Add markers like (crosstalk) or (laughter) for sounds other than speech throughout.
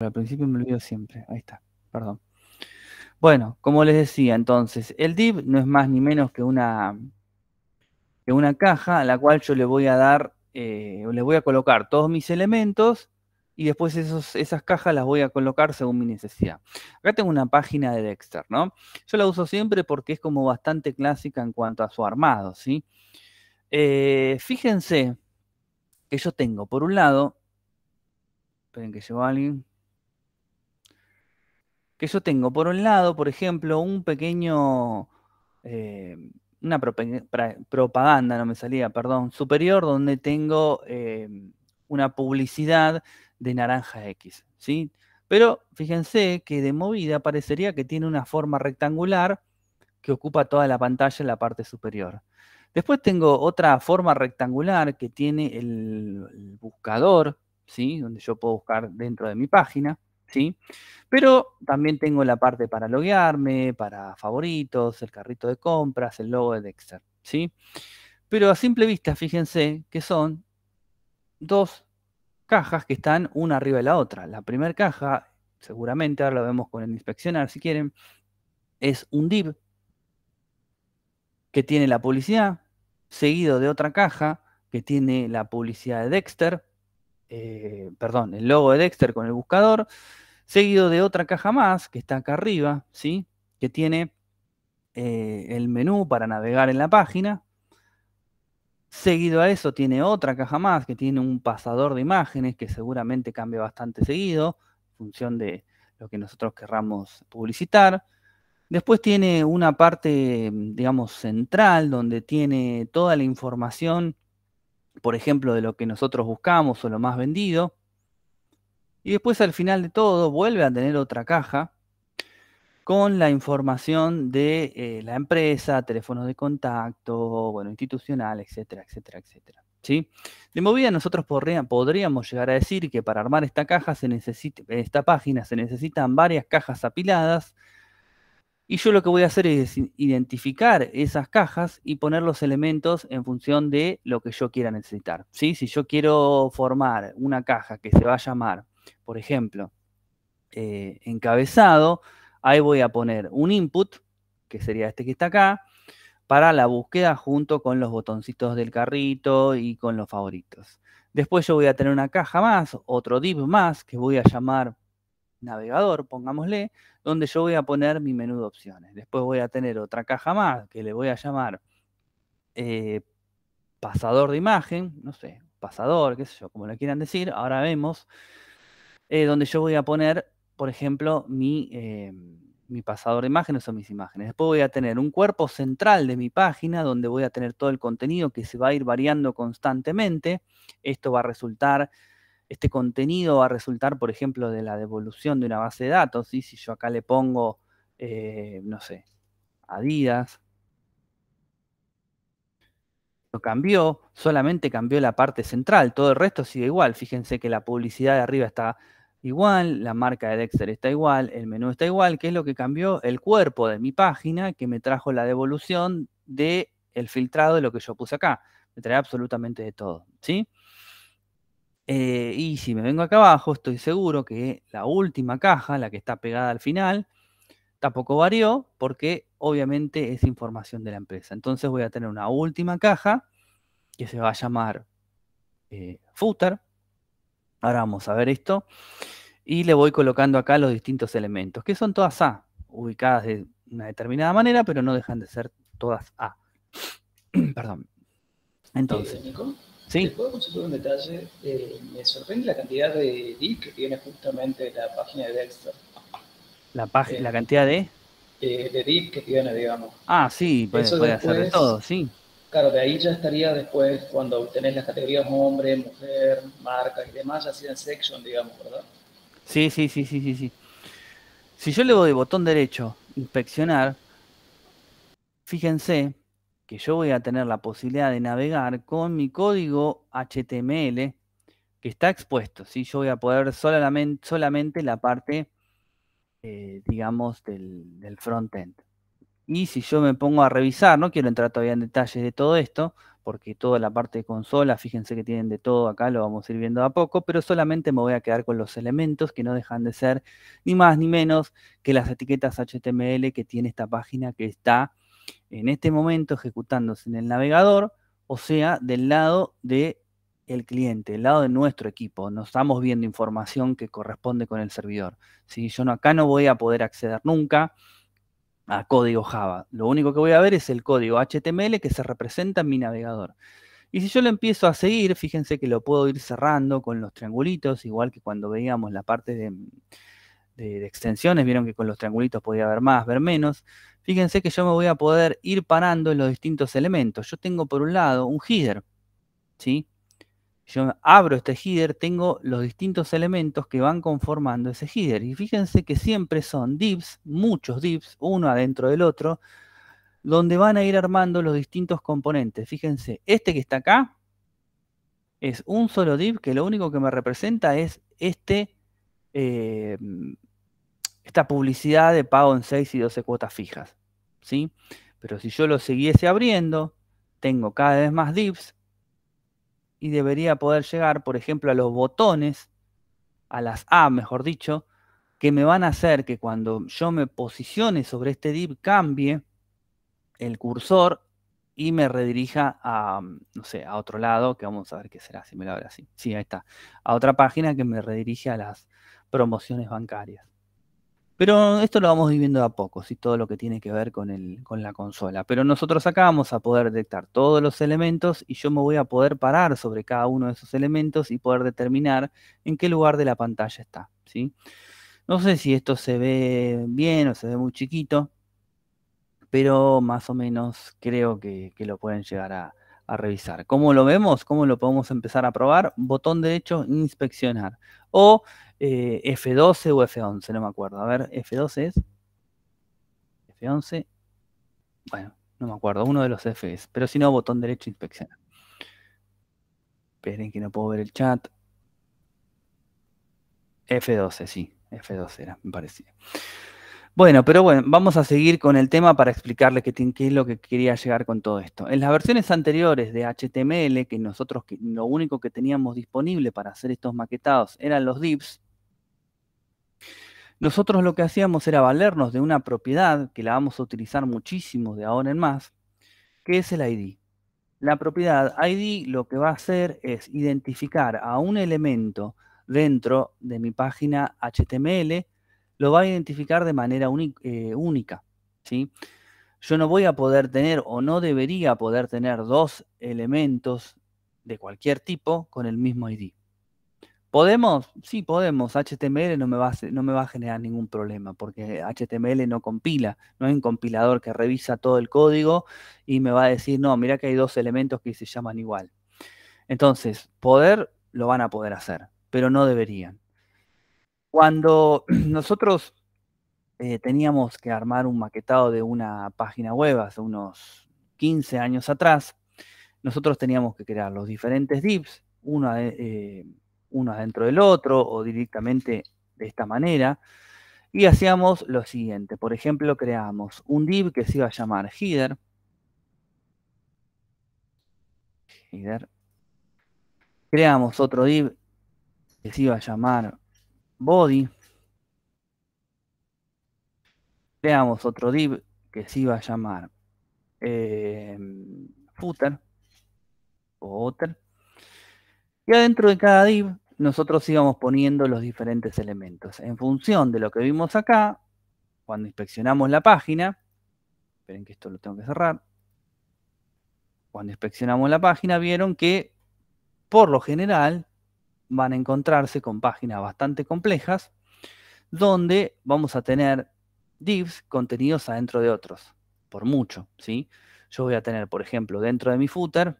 Al principio me olvido siempre. Ahí está, perdón. Bueno, como les decía entonces, el div no es más ni menos que una, una caja a la cual yo le voy a dar, eh, le voy a colocar todos mis elementos y después esas cajas las voy a colocar según mi necesidad. Acá tengo una página de Dexter, ¿no? Yo la uso siempre porque es como bastante clásica en cuanto a su armado, ¿sí? Eh, fíjense que yo tengo, por un lado, esperen que llegó alguien, que yo tengo, por un lado, por ejemplo, un pequeño, eh, una propaganda, no me salía, perdón, superior, donde tengo eh, una publicidad de naranja X, ¿sí? Pero fíjense que de movida parecería que tiene una forma rectangular que ocupa toda la pantalla en la parte superior. Después tengo otra forma rectangular que tiene el, el buscador, ¿sí? donde yo puedo buscar dentro de mi página. ¿sí? Pero también tengo la parte para loguearme, para favoritos, el carrito de compras, el logo de Dexter, ¿sí? Pero a simple vista, fíjense que son dos cajas que están una arriba de la otra. La primera caja, seguramente, ahora lo vemos con el inspeccionar si quieren, es un div que tiene la publicidad, seguido de otra caja que tiene la publicidad de Dexter, eh, perdón, el logo de Dexter con el buscador, seguido de otra caja más que está acá arriba, ¿sí? Que tiene eh, el menú para navegar en la página. Seguido a eso tiene otra caja más que tiene un pasador de imágenes que seguramente cambia bastante seguido, en función de lo que nosotros querramos publicitar. Después tiene una parte, digamos, central, donde tiene toda la información por ejemplo, de lo que nosotros buscamos o lo más vendido. Y después al final de todo vuelve a tener otra caja con la información de eh, la empresa, teléfonos de contacto, bueno, institucional, etcétera, etcétera, etcétera. ¿Sí? De movida nosotros podríamos llegar a decir que para armar esta caja esta página se necesitan varias cajas apiladas y yo lo que voy a hacer es identificar esas cajas y poner los elementos en función de lo que yo quiera necesitar. ¿sí? Si yo quiero formar una caja que se va a llamar, por ejemplo, eh, encabezado, ahí voy a poner un input, que sería este que está acá, para la búsqueda junto con los botoncitos del carrito y con los favoritos. Después yo voy a tener una caja más, otro div más, que voy a llamar navegador, pongámosle, donde yo voy a poner mi menú de opciones. Después voy a tener otra caja más que le voy a llamar eh, pasador de imagen, no sé, pasador, qué sé yo, como lo quieran decir, ahora vemos, eh, donde yo voy a poner, por ejemplo, mi, eh, mi pasador de imágenes o mis imágenes. Después voy a tener un cuerpo central de mi página donde voy a tener todo el contenido que se va a ir variando constantemente. Esto va a resultar este contenido va a resultar, por ejemplo, de la devolución de una base de datos. ¿sí? Si yo acá le pongo, eh, no sé, Adidas, lo cambió, solamente cambió la parte central, todo el resto sigue igual. Fíjense que la publicidad de arriba está igual, la marca de Dexter está igual, el menú está igual. ¿Qué es lo que cambió? El cuerpo de mi página que me trajo la devolución del el filtrado de lo que yo puse acá. Me trae absolutamente de todo, ¿sí? Eh, y si me vengo acá abajo, estoy seguro que la última caja, la que está pegada al final, tampoco varió porque obviamente es información de la empresa. Entonces voy a tener una última caja que se va a llamar eh, footer. Ahora vamos a ver esto. Y le voy colocando acá los distintos elementos, que son todas A, ubicadas de una determinada manera, pero no dejan de ser todas A. (clears throat) Perdón. Entonces. Sí. Después de un detalle. Eh, me sorprende la cantidad de leads que tiene justamente la página de Dexter. ¿La, eh, la cantidad de? Eh, de que tiene, digamos. Ah, sí, puede, hacer de todo, sí. Claro, de ahí ya estaría después cuando tenés las categorías hombre, mujer, marca y demás, así en section, digamos, ¿verdad? Sí, sí, sí, sí, sí, sí. Si yo le doy botón derecho, inspeccionar, fíjense que yo voy a tener la posibilidad de navegar con mi código HTML que está expuesto. Yo voy a poder ver solamente, la parte, eh, digamos, del, del frontend. Y si yo me pongo a revisar, no quiero entrar todavía en detalles de todo esto, porque toda la parte de consola, fíjense que tienen de todo acá, lo vamos a ir viendo a poco, pero solamente me voy a quedar con los elementos que no dejan de ser ni más ni menos que las etiquetas HTML que tiene esta página que está en este momento ejecutándose en el navegador, o sea, del lado de el cliente, del lado de nuestro equipo. No estamos viendo información que corresponde con el servidor. Si Yo acá no voy a poder acceder nunca a código Java. Lo único que voy a ver es el código HTML que se representa en mi navegador. Y si yo lo empiezo a seguir, fíjense que lo puedo ir cerrando con los triangulitos, igual que cuando veíamos la parte de, de, extensiones, vieron que con los triangulitos podía ver más, ver menos. Fíjense que yo me voy a poder ir parando en los distintos elementos. Yo tengo por un lado un header, ¿sí? Yo abro este header, tengo los distintos elementos que van conformando ese header. Y fíjense que siempre son divs, muchos divs, uno adentro del otro, donde van a ir armando los distintos componentes. Fíjense, este que está acá es un solo div que lo único que me representa es este eh, esta publicidad de pago en 6 y 12 cuotas fijas. ¿sí? Pero si yo lo siguiese abriendo, tengo cada vez más dips y debería poder llegar, por ejemplo, a los botones, a las A, mejor dicho, que me van a hacer que cuando yo me posicione sobre este dip cambie el cursor y me redirija a, no sé, a otro lado, que vamos a ver qué será, si me lo abre así. Sí, ahí está. A otra página que me redirige a las promociones bancarias. Pero esto lo vamos viviendo a poco, ¿sí? todo lo que tiene que ver con, el, con la consola. Pero nosotros acá vamos a poder detectar todos los elementos y yo me voy a poder parar sobre cada uno de esos elementos y poder determinar en qué lugar de la pantalla está. ¿sí? No sé si esto se ve bien o se ve muy chiquito, pero más o menos creo que, lo pueden llegar a, a revisar. ¿Cómo lo vemos? ¿Cómo lo podemos empezar a probar? Botón derecho, inspeccionar. O eh, F12 o F11, no me acuerdo. A ver, F12 es. F11. Bueno, no me acuerdo, uno de los Fs. Pero si no, botón derecho inspecciona. Esperen que no puedo ver el chat. F12, sí, F12 era, me parecía. Bueno, pero bueno, vamos a seguir con el tema para explicarles qué, es lo que quería llegar con todo esto. En las versiones anteriores de HTML, que nosotros lo único que teníamos disponible para hacer estos maquetados eran los divs, nosotros lo que hacíamos era valernos de una propiedad que la vamos a utilizar muchísimo de ahora en más, que es el ID. La propiedad ID lo que va a hacer es identificar a un elemento dentro de mi página HTML, lo va a identificar de manera eh, única. ¿sí? Yo no voy a poder tener o no debería poder tener dos elementos de cualquier tipo con el mismo ID. ¿Podemos? Sí, podemos. HTML no me, va a, generar ningún problema porque HTML no compila. No hay un compilador que revisa todo el código y me va a decir, no, mira que hay dos elementos que se llaman igual. Entonces, poder lo van a poder hacer, pero no deberían. Cuando (clears throat) nosotros eh, teníamos que armar un maquetado de una página web hace unos 15 años atrás, nosotros teníamos que crear los diferentes divs, uno de... Eh, uno dentro del otro o directamente de esta manera. Y hacíamos lo siguiente, por ejemplo, creamos un div que se iba a llamar header. header. Creamos otro div que se iba a llamar body. Creamos otro div que se iba a llamar eh, footer o y adentro de cada div nosotros íbamos poniendo los diferentes elementos. En función de lo que vimos acá, cuando inspeccionamos la página, esperen que esto lo tengo que cerrar, cuando inspeccionamos la página vieron que por lo general van a encontrarse con páginas bastante complejas donde vamos a tener divs contenidos adentro de otros, por mucho, ¿sí? Yo voy a tener, por ejemplo, dentro de mi footer,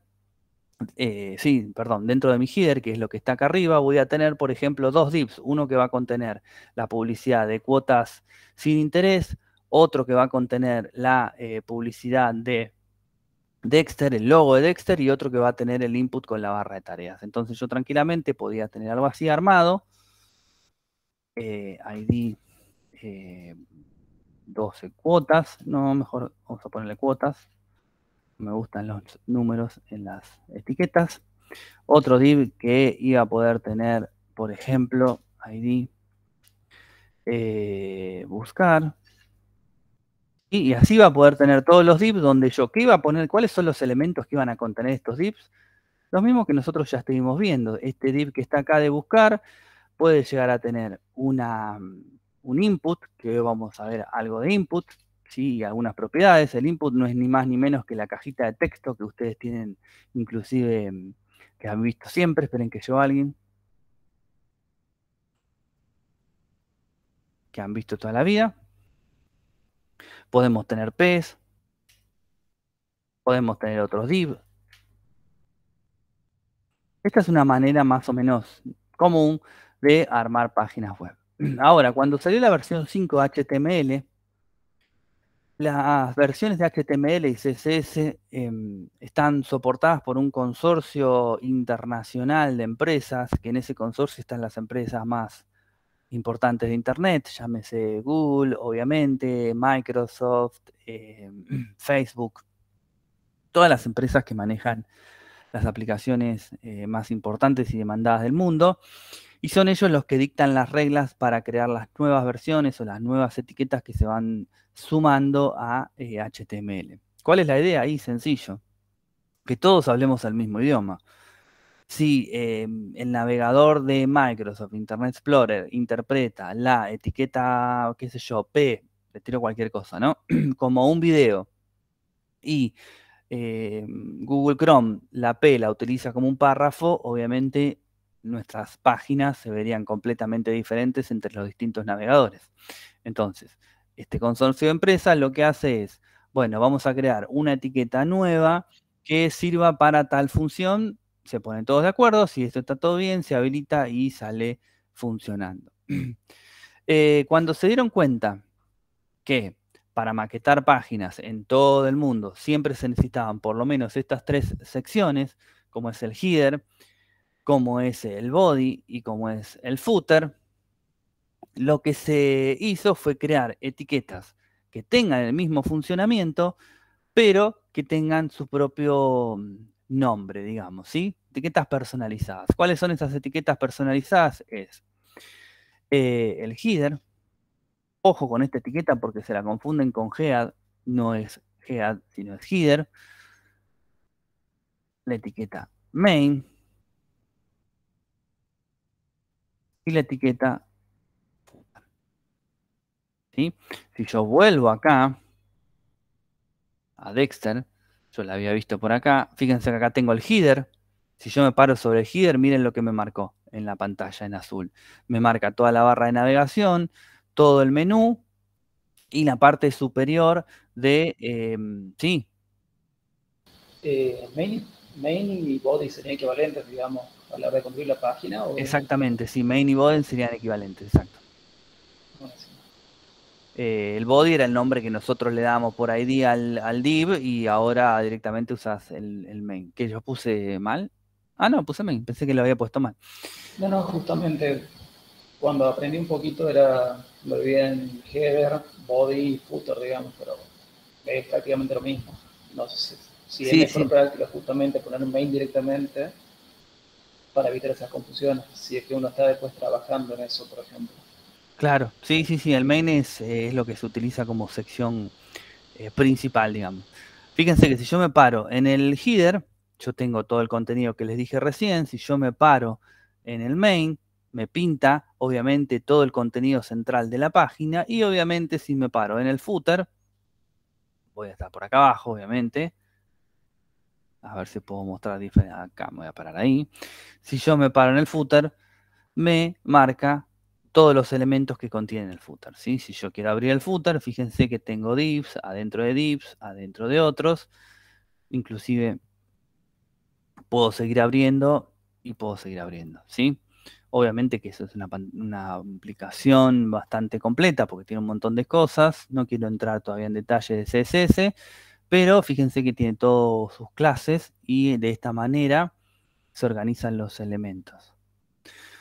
eh, sí, perdón, dentro de mi header, que es lo que está acá arriba, voy a tener, por ejemplo, dos divs. Uno que va a contener la publicidad de cuotas sin interés, otro que va a contener la eh, publicidad de Dexter, el logo de Dexter, y otro que va a tener el input con la barra de tareas. Entonces yo tranquilamente podía tener algo así armado. Eh, ID 12 cuotas, no, mejor vamos a ponerle cuotas me gustan los números en las etiquetas. Otro div que iba a poder tener, por ejemplo, ID, eh, buscar. Y, así va a poder tener todos los divs donde yo, ¿qué iba a poner? ¿Cuáles son los elementos que iban a contener estos divs? Los mismos que nosotros ya estuvimos viendo. Este div que está acá de buscar puede llegar a tener una, mm, un input, que hoy vamos a ver algo de input, sí, algunas propiedades. El input no es ni más ni menos que la cajita de texto que ustedes tienen, inclusive, mm, que han visto siempre. Esperen que yo alguien. Que han visto toda la vida. Podemos tener PES. Podemos tener otros div. Esta es una manera más o menos común de armar páginas web. (clears throat) Ahora, cuando salió la versión 5 HTML, las versiones de HTML y CSS em, están soportadas por un consorcio internacional de empresas, que en ese consorcio están las empresas más importantes de Internet, llámese Google, obviamente, Microsoft, em, (clears throat) Facebook, todas las empresas que manejan las aplicaciones eh, más importantes y demandadas del mundo. Y son ellos los que dictan las reglas para crear las nuevas versiones o las nuevas etiquetas que se van sumando a HTML. Eh, ¿Cuál es la idea ahí? Sencillo. Que todos hablemos el mismo idioma. Si em, el navegador de Microsoft, Internet Explorer, interpreta la etiqueta, qué sé yo, P, le tiro cualquier cosa, ¿no? (clears throat) Como un video y em, Google Chrome la P la utiliza como un párrafo, obviamente nuestras páginas se verían completamente diferentes entre los distintos navegadores. Entonces, este consorcio de empresas lo que hace es, bueno, vamos a crear una etiqueta nueva que sirva para tal función, se ponen todos de acuerdo, si esto está todo bien, se habilita y sale funcionando. (clears throat) Eh, cuando se dieron cuenta que para maquetar páginas en todo el mundo siempre se necesitaban por lo menos estas tres secciones, como es el header, como es el body y cómo es el footer, lo que se hizo fue crear etiquetas que tengan el mismo funcionamiento, pero que tengan su propio mm, nombre, digamos, ¿sí? Etiquetas personalizadas. ¿Cuáles son esas etiquetas personalizadas? Es eh, el header. Ojo con esta etiqueta porque se la confunden con head. No es head, sino es header. La etiqueta main y la etiqueta ¿Sí? Si yo vuelvo acá a Dexter, yo la había visto por acá, fíjense que acá tengo el header, si yo me paro sobre el header, miren lo que me marcó en la pantalla en azul. Me marca toda la barra de navegación, todo el menú y la parte superior de, em, sí. Eh, main, main y body serían equivalentes, digamos a la de construir la página. Exactamente, sí, main y body serían equivalentes, exacto. Eh, el body era el nombre que nosotros le damos por ID al, al div y ahora directamente usas el, main. ¿Que yo puse mal? Ah, no, puse main, pensé que lo había puesto mal. No, no, justamente cuando aprendí un poquito era, lo en header, body y footer, digamos, pero es prácticamente lo mismo. No sé si, es práctica justamente poner un main directamente para evitar esas confusiones, si es que uno está después trabajando en eso, por ejemplo. Claro, sí, sí, sí, el main es, eh, lo que se utiliza como sección eh, principal, digamos. Fíjense que si yo me paro en el header, yo tengo todo el contenido que les dije recién, si yo me paro en el main, me pinta obviamente todo el contenido central de la página y obviamente si me paro en el footer, voy a estar por acá abajo obviamente, a ver si puedo mostrar diferentes Acá me voy a parar ahí. Si yo me paro en el footer, me marca todos los elementos que contiene el footer. ¿sí? Si yo quiero abrir el footer, fíjense que tengo divs adentro de divs, adentro de otros. Inclusive puedo seguir abriendo y puedo seguir abriendo. ¿sí? Obviamente que eso es una, aplicación bastante completa porque tiene un montón de cosas. No quiero entrar todavía en detalles de CSS. Pero fíjense que tiene todas sus clases y de esta manera se organizan los elementos.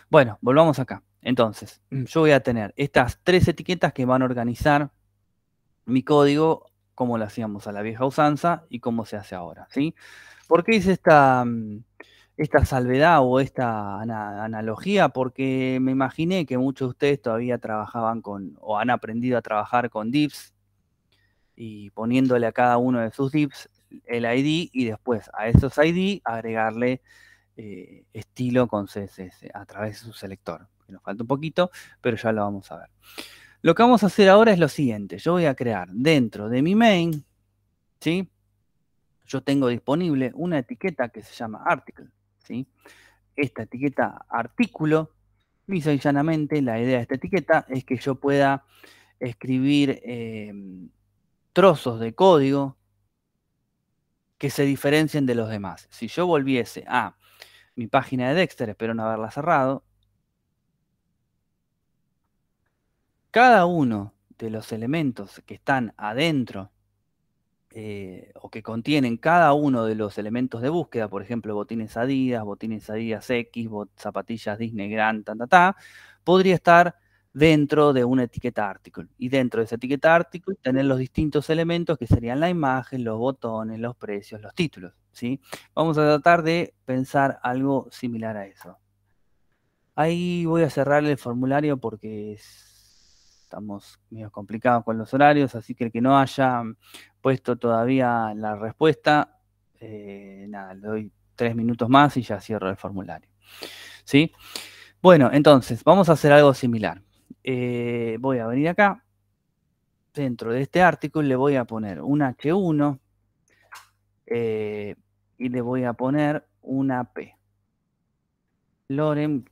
Bueno, volvamos acá. Entonces, mm. yo voy a tener estas tres etiquetas que van a organizar mi código como lo hacíamos a la vieja usanza y cómo se hace ahora. ¿sí? ¿Por qué hice esta, mm, esta salvedad o esta analogía? Porque me imaginé que muchos de ustedes todavía trabajaban con o han aprendido a trabajar con divs y poniéndole a cada uno de sus dips el ID y después a esos ID agregarle eh, estilo con CSS a través de su selector. Nos falta un poquito, pero ya lo vamos a ver. Lo que vamos a hacer ahora es lo siguiente. Yo voy a crear dentro de mi main, ¿sí? Yo tengo disponible una etiqueta que se llama article, ¿sí? Esta etiqueta artículo, lisa y llanamente, la idea de esta etiqueta es que yo pueda escribir eh, trozos de código que se diferencien de los demás. Si yo volviese a mi página de Dexter, espero no haberla cerrado, cada uno de los elementos que están adentro eh, o que contienen cada uno de los elementos de búsqueda, por ejemplo, botines Adidas, botines Adidas X, zapatillas Disney Grand, podría estar dentro de una etiqueta article. Y dentro de esa etiqueta article tener los distintos elementos que serían la imagen, los botones, los precios, los títulos. ¿sí? Vamos a tratar de pensar algo similar a eso. Ahí voy a cerrar el formulario porque estamos medio complicados con los horarios, así que el que no haya puesto todavía la respuesta, eh, nada, le doy tres minutos más y ya cierro el formulario. ¿Sí? Bueno, entonces, vamos a hacer algo similar. Eh, voy a venir acá, dentro de este artículo le voy a poner un H1 eh, y le voy a poner una P. Lorem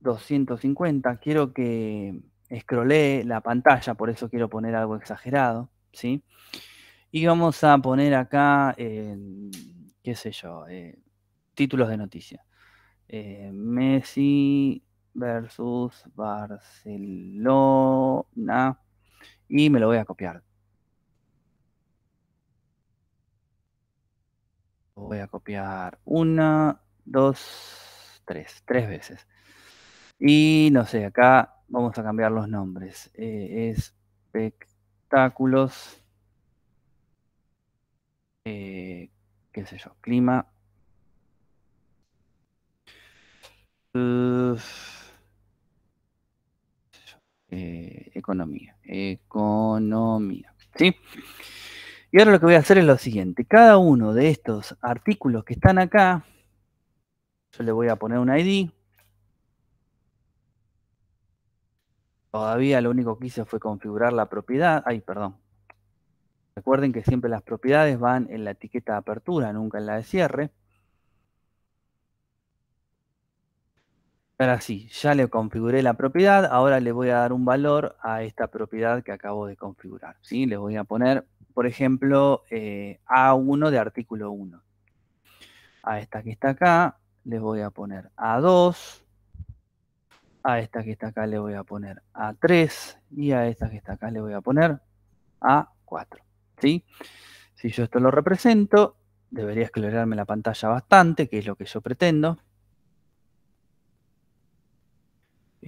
250, quiero que escrolee la pantalla, por eso quiero poner algo exagerado, ¿sí? Y vamos a poner acá, qué sé yo, eh, títulos de noticias. Messi versus Barcelona. Y me lo voy a copiar. Voy a copiar una, dos, tres, tres veces. Y no sé, acá vamos a cambiar los nombres. Es eh, espectáculos. Eh, qué sé yo, clima. Eh, economía. Economía. ¿Sí? Y ahora lo que voy a hacer es lo siguiente. Cada uno de estos artículos que están acá, yo le voy a poner un ID. Todavía lo único que hice fue configurar la propiedad. Ay, perdón. Recuerden que siempre las propiedades van en la etiqueta de apertura, nunca en la de cierre. Ahora sí, ya le configuré la propiedad, ahora le voy a dar un valor a esta propiedad que acabo de configurar. ¿sí? Le voy a poner, por ejemplo, eh, A1 de artículo 1. A esta que está acá le voy a poner A2, a esta que está acá le voy a poner A3 y a esta que está acá le voy a poner A4. ¿sí? Si yo esto lo represento, debería esclarearme la pantalla bastante, que es lo que yo pretendo.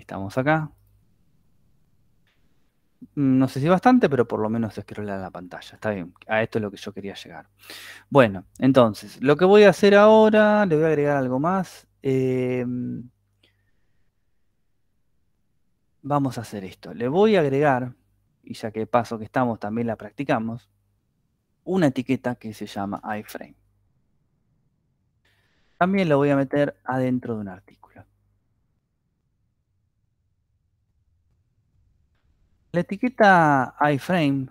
Estamos acá. Mm, no sé si bastante, pero por lo menos que la pantalla. Está bien, a esto es lo que yo quería llegar. Bueno, entonces, lo que voy a hacer ahora, le voy a agregar algo más. Em, vamos a hacer esto. Le voy a agregar, y ya que paso que estamos, también la practicamos, una etiqueta que se llama iframe. También lo voy a meter adentro de un artículo. La etiqueta iframe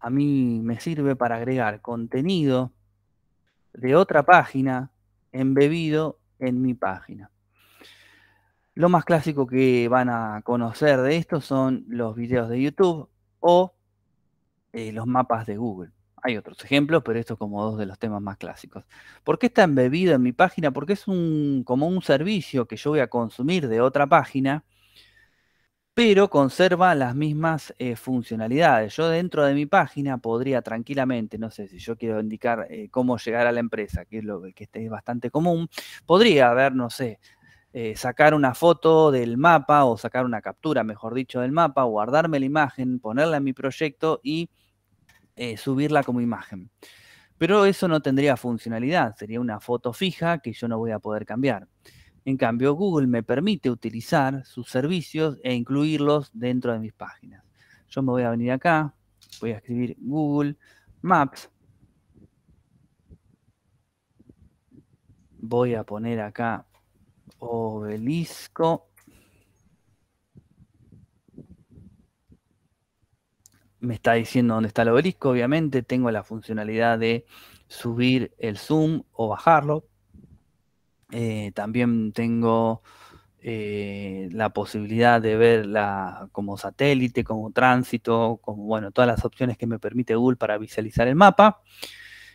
a mí me sirve para agregar contenido de otra página embebido en mi página. Lo más clásico que van a conocer de esto son los videos de YouTube o eh, los mapas de Google. Hay otros ejemplos, pero estos como dos de los temas más clásicos. ¿Por qué está embebido en mi página? Porque es un, como un servicio que yo voy a consumir de otra página pero conserva las mismas eh, funcionalidades. Yo dentro de mi página podría tranquilamente, no sé si yo quiero indicar eh, cómo llegar a la empresa, que es lo que este es bastante común, podría ver, no sé, eh, sacar una foto del mapa o sacar una captura, mejor dicho, del mapa, guardarme la imagen, ponerla en mi proyecto y subirla como imagen. Pero eso no tendría funcionalidad, sería una foto fija que yo no voy a poder cambiar. En cambio, Google me permite utilizar sus servicios e incluirlos dentro de mis páginas. Yo me voy a venir acá, voy a escribir Google Maps. Voy a poner acá obelisco. Me está diciendo dónde está el obelisco, obviamente. Tengo la funcionalidad de subir el zoom o bajarlo eh, también tengo eh, la posibilidad de verla como satélite, como tránsito, como bueno, todas las opciones que me permite Google para visualizar el mapa.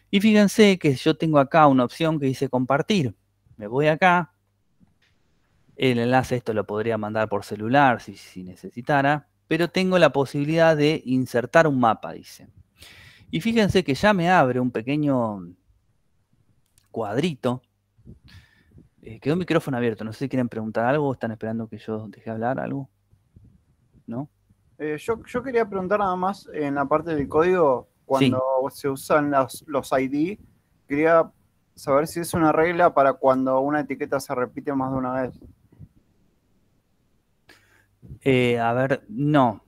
Y fíjense que yo tengo acá una opción que dice compartir. Me voy acá. El enlace esto lo podría mandar por celular si, si necesitara. Pero tengo la posibilidad de insertar un mapa, dice. Y fíjense que ya me abre un pequeño cuadrito eh, quedó un micrófono abierto. No sé si quieren preguntar algo están esperando que yo deje hablar algo. ¿No? Eh, yo, quería preguntar nada más en la parte del código, cuando se usan los ID, quería saber si es una regla para cuando una etiqueta se repite más de una vez. Eh, a ver, no.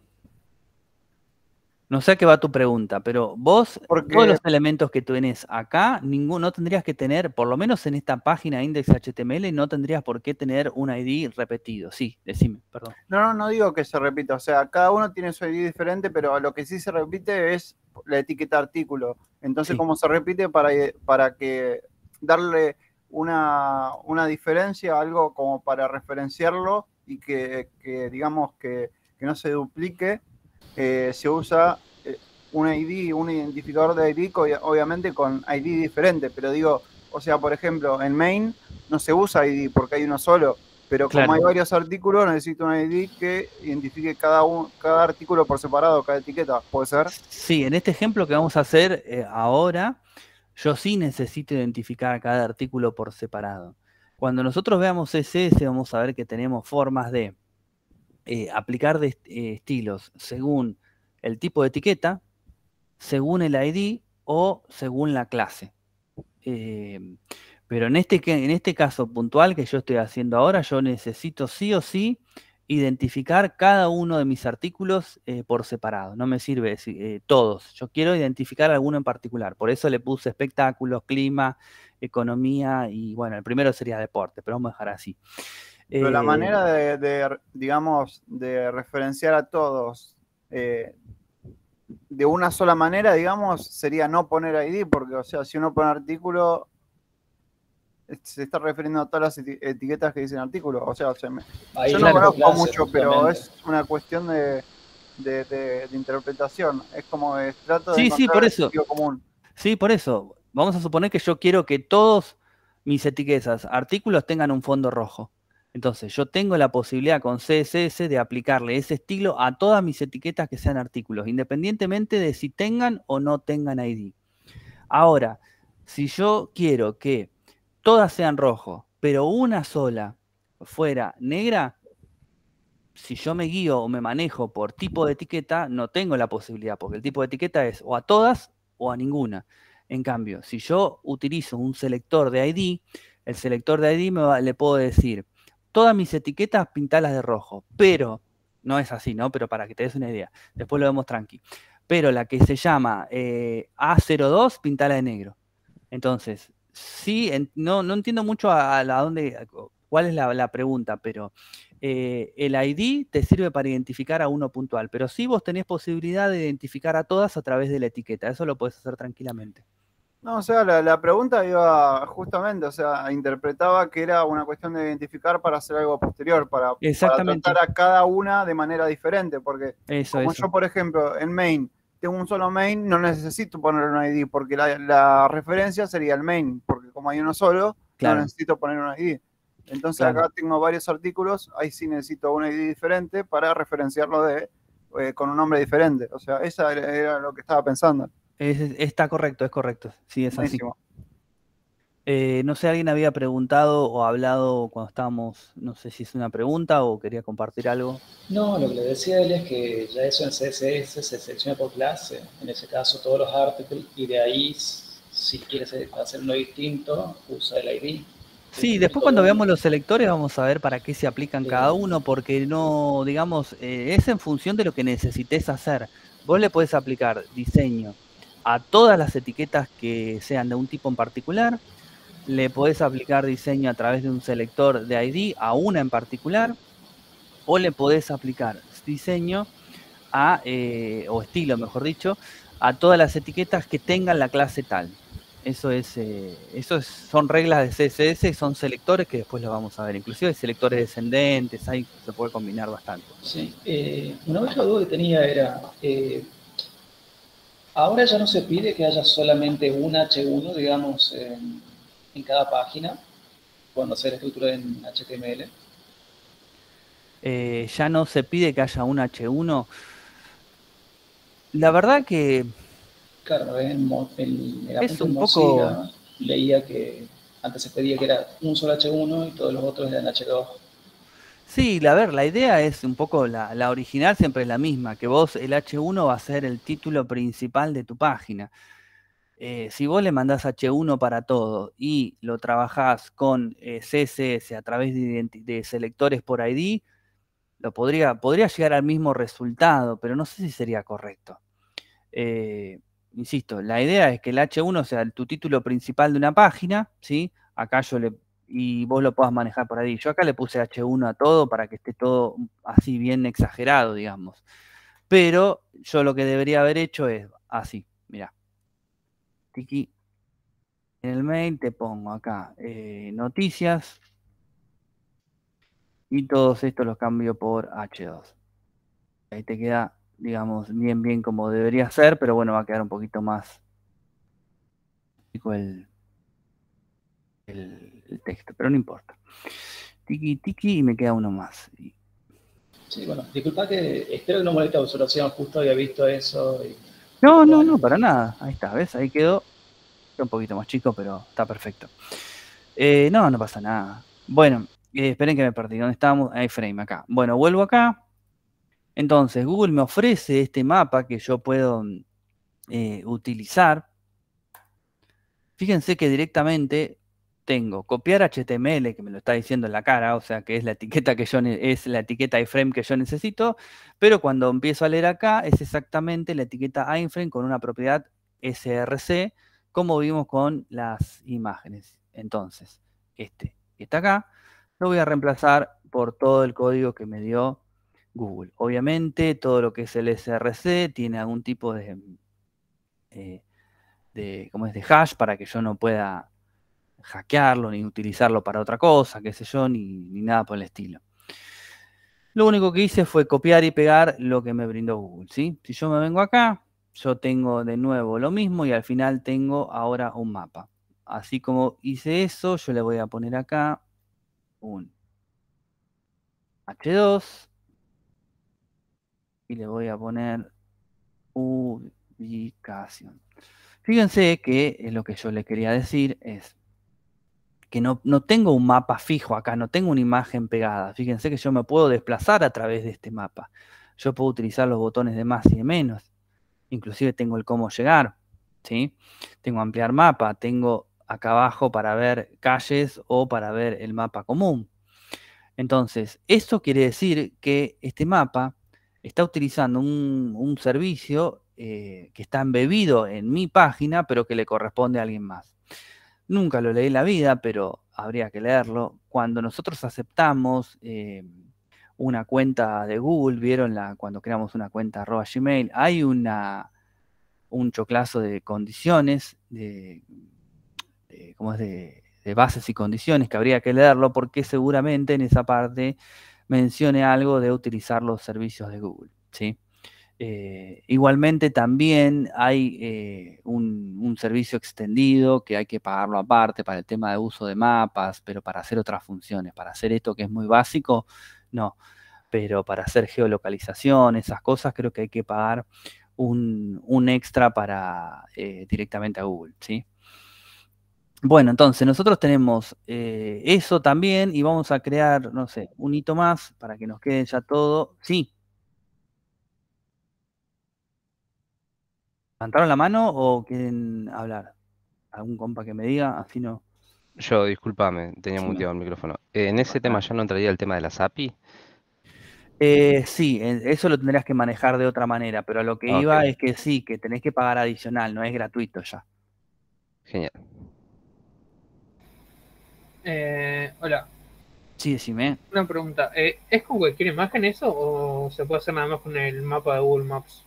No sé a qué va tu pregunta, pero vos, todos los elementos que tenés acá, ninguno, no tendrías que tener, por lo menos en esta página index.html, no tendrías por qué tener un ID repetido. Sí, decime, perdón. No, no, no digo que se repita. O sea, cada uno tiene su ID diferente, pero lo que sí se repite es la etiqueta artículo. Entonces, ¿cómo se repite para, para que darle una, diferencia, algo como para referenciarlo y que, digamos que, que no se duplique? Eh, se usa eh, un ID, un identificador de ID, obviamente con ID diferente, pero digo, o sea, por ejemplo, en main no se usa ID porque hay uno solo, pero como hay varios artículos, necesito un ID que identifique cada, un, cada artículo por separado, cada etiqueta, ¿puede ser? Sí, en este ejemplo que vamos a hacer eh, ahora, yo sí necesito identificar cada artículo por separado. Cuando nosotros veamos CSS, vamos a ver que tenemos formas de eh, aplicar eh, estilos según el tipo de etiqueta, según el ID o según la clase. Em, pero en este, en este caso puntual que yo estoy haciendo ahora, yo necesito sí o sí identificar cada uno de mis artículos eh, por separado. No me sirve todos. Yo quiero identificar alguno en particular. Por eso le puse espectáculos, clima, economía y bueno, el primero sería deporte, pero vamos a dejar así. Pero la eh, manera de, digamos, de referenciar a todos eh, de una sola manera, digamos, sería no poner ID, porque, o sea, si uno pone artículo, se está refiriendo a todas las etiquetas que dicen artículo. O sea, yo no conozco mucho, pero es una cuestión de, interpretación. Es como es, trato de sí, sí, por eso. común. Sí, por eso. Vamos a suponer que yo quiero que todos mis etiquetas, artículos, tengan un fondo rojo. Entonces, yo tengo la posibilidad con CSS de aplicarle ese estilo a todas mis etiquetas que sean artículos, independientemente de si tengan o no tengan ID. Ahora, si yo quiero que todas sean rojo, pero una sola fuera negra, si yo me guío o me manejo por tipo de etiqueta, no tengo la posibilidad, porque el tipo de etiqueta es o a todas o a ninguna. En cambio, si yo utilizo un selector de ID, el selector de ID me le puedo decir, todas mis etiquetas pintalas de rojo, pero no es así, ¿no? Pero para que te des una idea, después lo vemos tranqui. Pero la que se llama eh, A02, pintala de negro. Entonces, sí, no, no, entiendo mucho a, dónde, cuál es la, pregunta, pero eh, el ID te sirve para identificar a uno puntual, pero sí vos tenés posibilidad de identificar a todas a través de la etiqueta, eso lo podés hacer tranquilamente. No, o sea, la, pregunta iba justamente, o sea, interpretaba que era una cuestión de identificar para hacer algo posterior, para, Exactamente. tratar a cada una de manera diferente, porque como yo, por ejemplo, en main tengo un solo main, no necesito poner un ID, porque la, referencia sería el main, porque como hay uno solo, no necesito poner un ID. Entonces acá tengo varios artículos, ahí sí necesito un ID diferente para referenciarlo de, eh, con un nombre diferente. O sea, esa era lo que estaba pensando está correcto, es correcto. Sí, es así. Eh, no sé, alguien había preguntado o hablado cuando estábamos, no sé si es una pregunta o quería compartir algo. No, lo que le decía él es que ya eso en CSS se selecciona por clase, en ese caso todos los articles y de ahí, si quieres hacer uno distinto, usa el ID. Sí, después cuando veamos los selectores vamos a ver para qué se aplican cada uno, porque no, digamos, eh, es en función de lo que necesites hacer. Vos le podés aplicar diseño, a todas las etiquetas que sean de un tipo en particular. Le podés aplicar diseño a través de un selector de ID a una en particular. O le podés aplicar diseño a, eh, o estilo, mejor dicho, a todas las etiquetas que tengan la clase tal. Eso es, eh, son reglas de CSS, son selectores que después lo vamos a ver. Inclusive selectores descendentes, ahí se puede combinar bastante. Sí, eh, una otra duda que tenía era, Ahora ya no se pide que haya solamente un H1, digamos, en, cada página, cuando se estructura en HTML. Eh, ya no se pide que haya un H1. La verdad que... Claro, en, el en un poco... leía que antes se pedía que era un solo H1 y todos los otros eran H2. Sí, la, a ver, la idea es un poco, la, original siempre es la misma, que vos el H1 va a ser el título principal de tu página. Eh, si vos le mandás H1 para todo y lo trabajás con eh, CSS a través de, de, selectores por ID, lo podría, podría llegar al mismo resultado, pero no sé si sería correcto. Eh, insisto, la idea es que el H1 sea tu título principal de una página, ¿sí? Acá yo le y vos lo puedas manejar por ahí. Yo acá le puse H1 a todo para que esté todo así bien exagerado, digamos. Pero yo lo que debería haber hecho es así, mirá. Tiki. En el main te pongo acá eh, noticias y todos estos los cambio por H2. Ahí te queda, digamos, bien, bien como debería ser, pero bueno, va a quedar un poquito más el, el, texto, pero no importa. Tiki, tiki, y me queda uno más. Sí, bueno, disculpa que espero que no moleste a observación, justo había visto eso. No, no, no, para nada. Ahí está, ¿ves? Ahí quedó. un poquito más chico, pero está perfecto. Eh, no, no pasa nada. Bueno, eh, esperen que me perdí. ¿Dónde estábamos? Hay frame, acá. Bueno, vuelvo acá. Entonces, Google me ofrece este mapa que yo puedo eh, utilizar. Fíjense que directamente tengo copiar HTML, que me lo está diciendo en la cara, o sea, que es la etiqueta que yo es la etiqueta iframe que yo necesito, pero cuando empiezo a leer acá es exactamente la etiqueta iframe con una propiedad src, como vimos con las imágenes. Entonces, este que está acá, lo voy a reemplazar por todo el código que me dio Google. Obviamente, todo lo que es el src tiene algún tipo de, eh, de ¿cómo es? de hash para que yo no pueda hackearlo, ni utilizarlo para otra cosa, qué sé yo, ni, nada por el estilo. Lo único que hice fue copiar y pegar lo que me brindó Google. ¿sí? Si yo me vengo acá, yo tengo de nuevo lo mismo y al final tengo ahora un mapa. Así como hice eso, yo le voy a poner acá un H2 y le voy a poner ubicación. Fíjense que lo que yo le quería decir es, que no, tengo un mapa fijo acá, no tengo una imagen pegada. Fíjense que yo me puedo desplazar a través de este mapa. Yo puedo utilizar los botones de más y de menos. Inclusive tengo el cómo llegar, ¿sí? Tengo ampliar mapa, tengo acá abajo para ver calles o para ver el mapa común. Entonces, eso quiere decir que este mapa está utilizando un, servicio eh, que está embebido en mi página, pero que le corresponde a alguien más. Nunca lo leí en la vida, pero habría que leerlo. Cuando nosotros aceptamos eh, una cuenta de Google, vieron la, cuando creamos una cuenta arroba Gmail, hay una, un choclazo de condiciones, de, de bases y condiciones que habría que leerlo porque seguramente en esa parte mencione algo de utilizar los servicios de Google. ¿sí? Eh, igualmente también hay eh, un, servicio extendido que hay que pagarlo aparte para el tema de uso de mapas, pero para hacer otras funciones, para hacer esto que es muy básico, no, pero para hacer geolocalización, esas cosas creo que hay que pagar un, extra para eh, directamente a Google, ¿sí? Bueno, entonces nosotros tenemos eso también y vamos a crear, no sé, un hito más para que nos quede ya todo. Sí, ¿Levantaron la mano o quieren hablar? ¿Algún compa que me diga? Así no. Yo, discúlpame, tenía muteado el micrófono. Eh, en ese tema ah. ya no entraría el tema de la API. Eh, sí, eso lo tendrías que manejar de otra manera, pero lo que ah, iba es que sí, que tenés que pagar adicional, no es gratuito ya. Genial. Eh, hola. Sí, decime. Una pregunta. ¿Es con cualquier imagen eso o se puede hacer nada más con el mapa de Google Maps?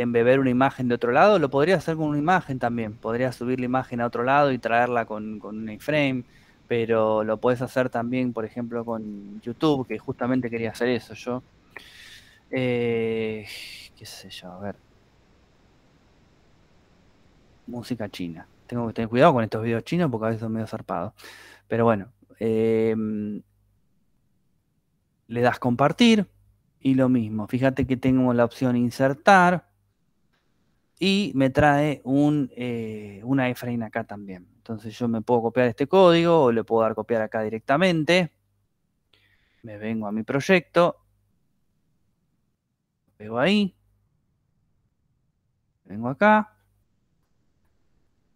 embeber eh, una imagen de otro lado, lo podría hacer con una imagen también. Podría subir la imagen a otro lado y traerla con, un iframe, pero lo puedes hacer también, por ejemplo, con YouTube, que justamente quería hacer eso yo. Eh, ¿Qué sé yo? A ver. Música china. Tengo que tener cuidado con estos videos chinos porque a veces son medio zarpados. Pero bueno. Eh, le das compartir, y lo mismo, fíjate que tengo la opción insertar y me trae un, eh, una iframe acá también. Entonces yo me puedo copiar este código o le puedo dar copiar acá directamente. Me vengo a mi proyecto. Pego ahí. Vengo acá.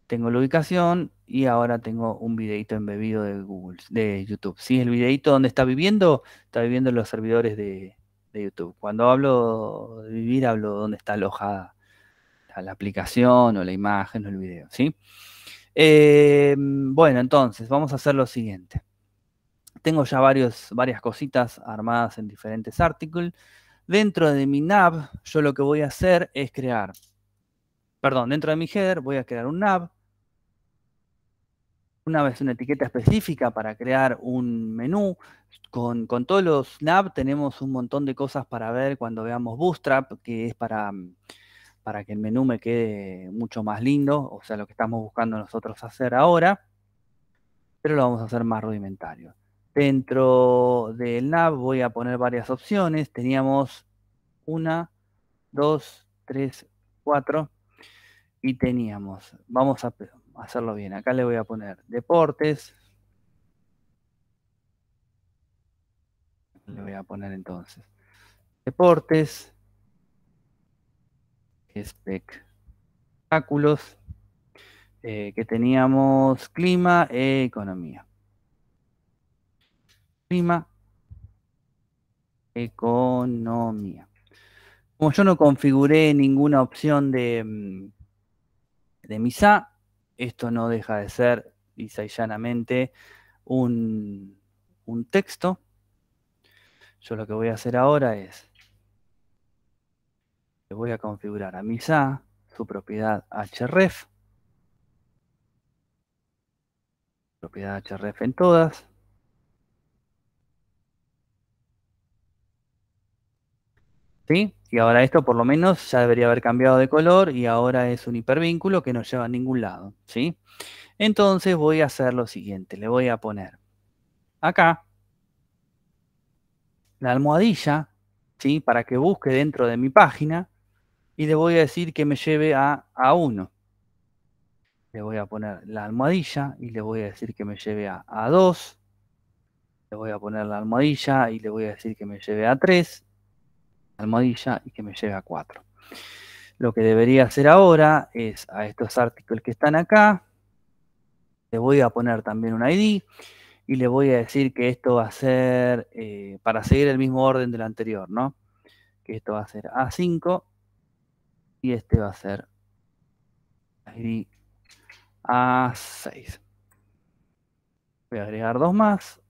Tengo la ubicación y ahora tengo un videito embebido de Google, de YouTube. Si el videito donde está viviendo, está viviendo en los servidores de, de YouTube. Cuando hablo de vivir, hablo de dónde está alojada la aplicación o la imagen o el video, ¿sí? Em, bueno, entonces, vamos a hacer lo siguiente. Tengo ya varias cositas armadas en diferentes artículos. Dentro de mi nav, yo lo que voy a hacer es crear, perdón, dentro de mi header voy a crear un nav una vez una etiqueta específica para crear un menú. Con, todos los nav tenemos un montón de cosas para ver cuando veamos Bootstrap, que es para, para que el menú me quede mucho más lindo, o sea, lo que estamos buscando nosotros hacer ahora, pero lo vamos a hacer más rudimentario. Dentro del nav voy a poner varias opciones. Teníamos una, dos, tres, cuatro. Y teníamos, vamos a hacerlo bien. Acá le voy a poner deportes. Le voy a poner entonces deportes, espectáculos, eh, que teníamos clima e economía. Clima, economía. Como yo no configuré ninguna opción de, mm, de MISA, esto no deja de ser, lisa y llanamente, un, un texto. Yo lo que voy a hacer ahora es, le voy a configurar a MISA su propiedad href, propiedad href en todas, Y ahora esto por lo menos ya debería haber cambiado de color y ahora es un hipervínculo que no lleva a ningún lado, ¿sí? Entonces voy a hacer lo siguiente, le voy a poner acá la almohadilla, ¿sí? Para que busque dentro de mi página y le voy a decir que me lleve a A1. Le voy a poner la almohadilla y le voy a decir que me lleve a A2. Le voy a poner la almohadilla y le voy a decir que me lleve a 3 almohadilla y que me lleve a 4. Lo que debería hacer ahora es a estos artículos que están acá, le voy a poner también un ID y le voy a decir que esto va a ser, eh, para seguir el mismo orden del anterior, ¿no? Que esto va a ser A5 y este va a ser ID A6. Voy a agregar dos más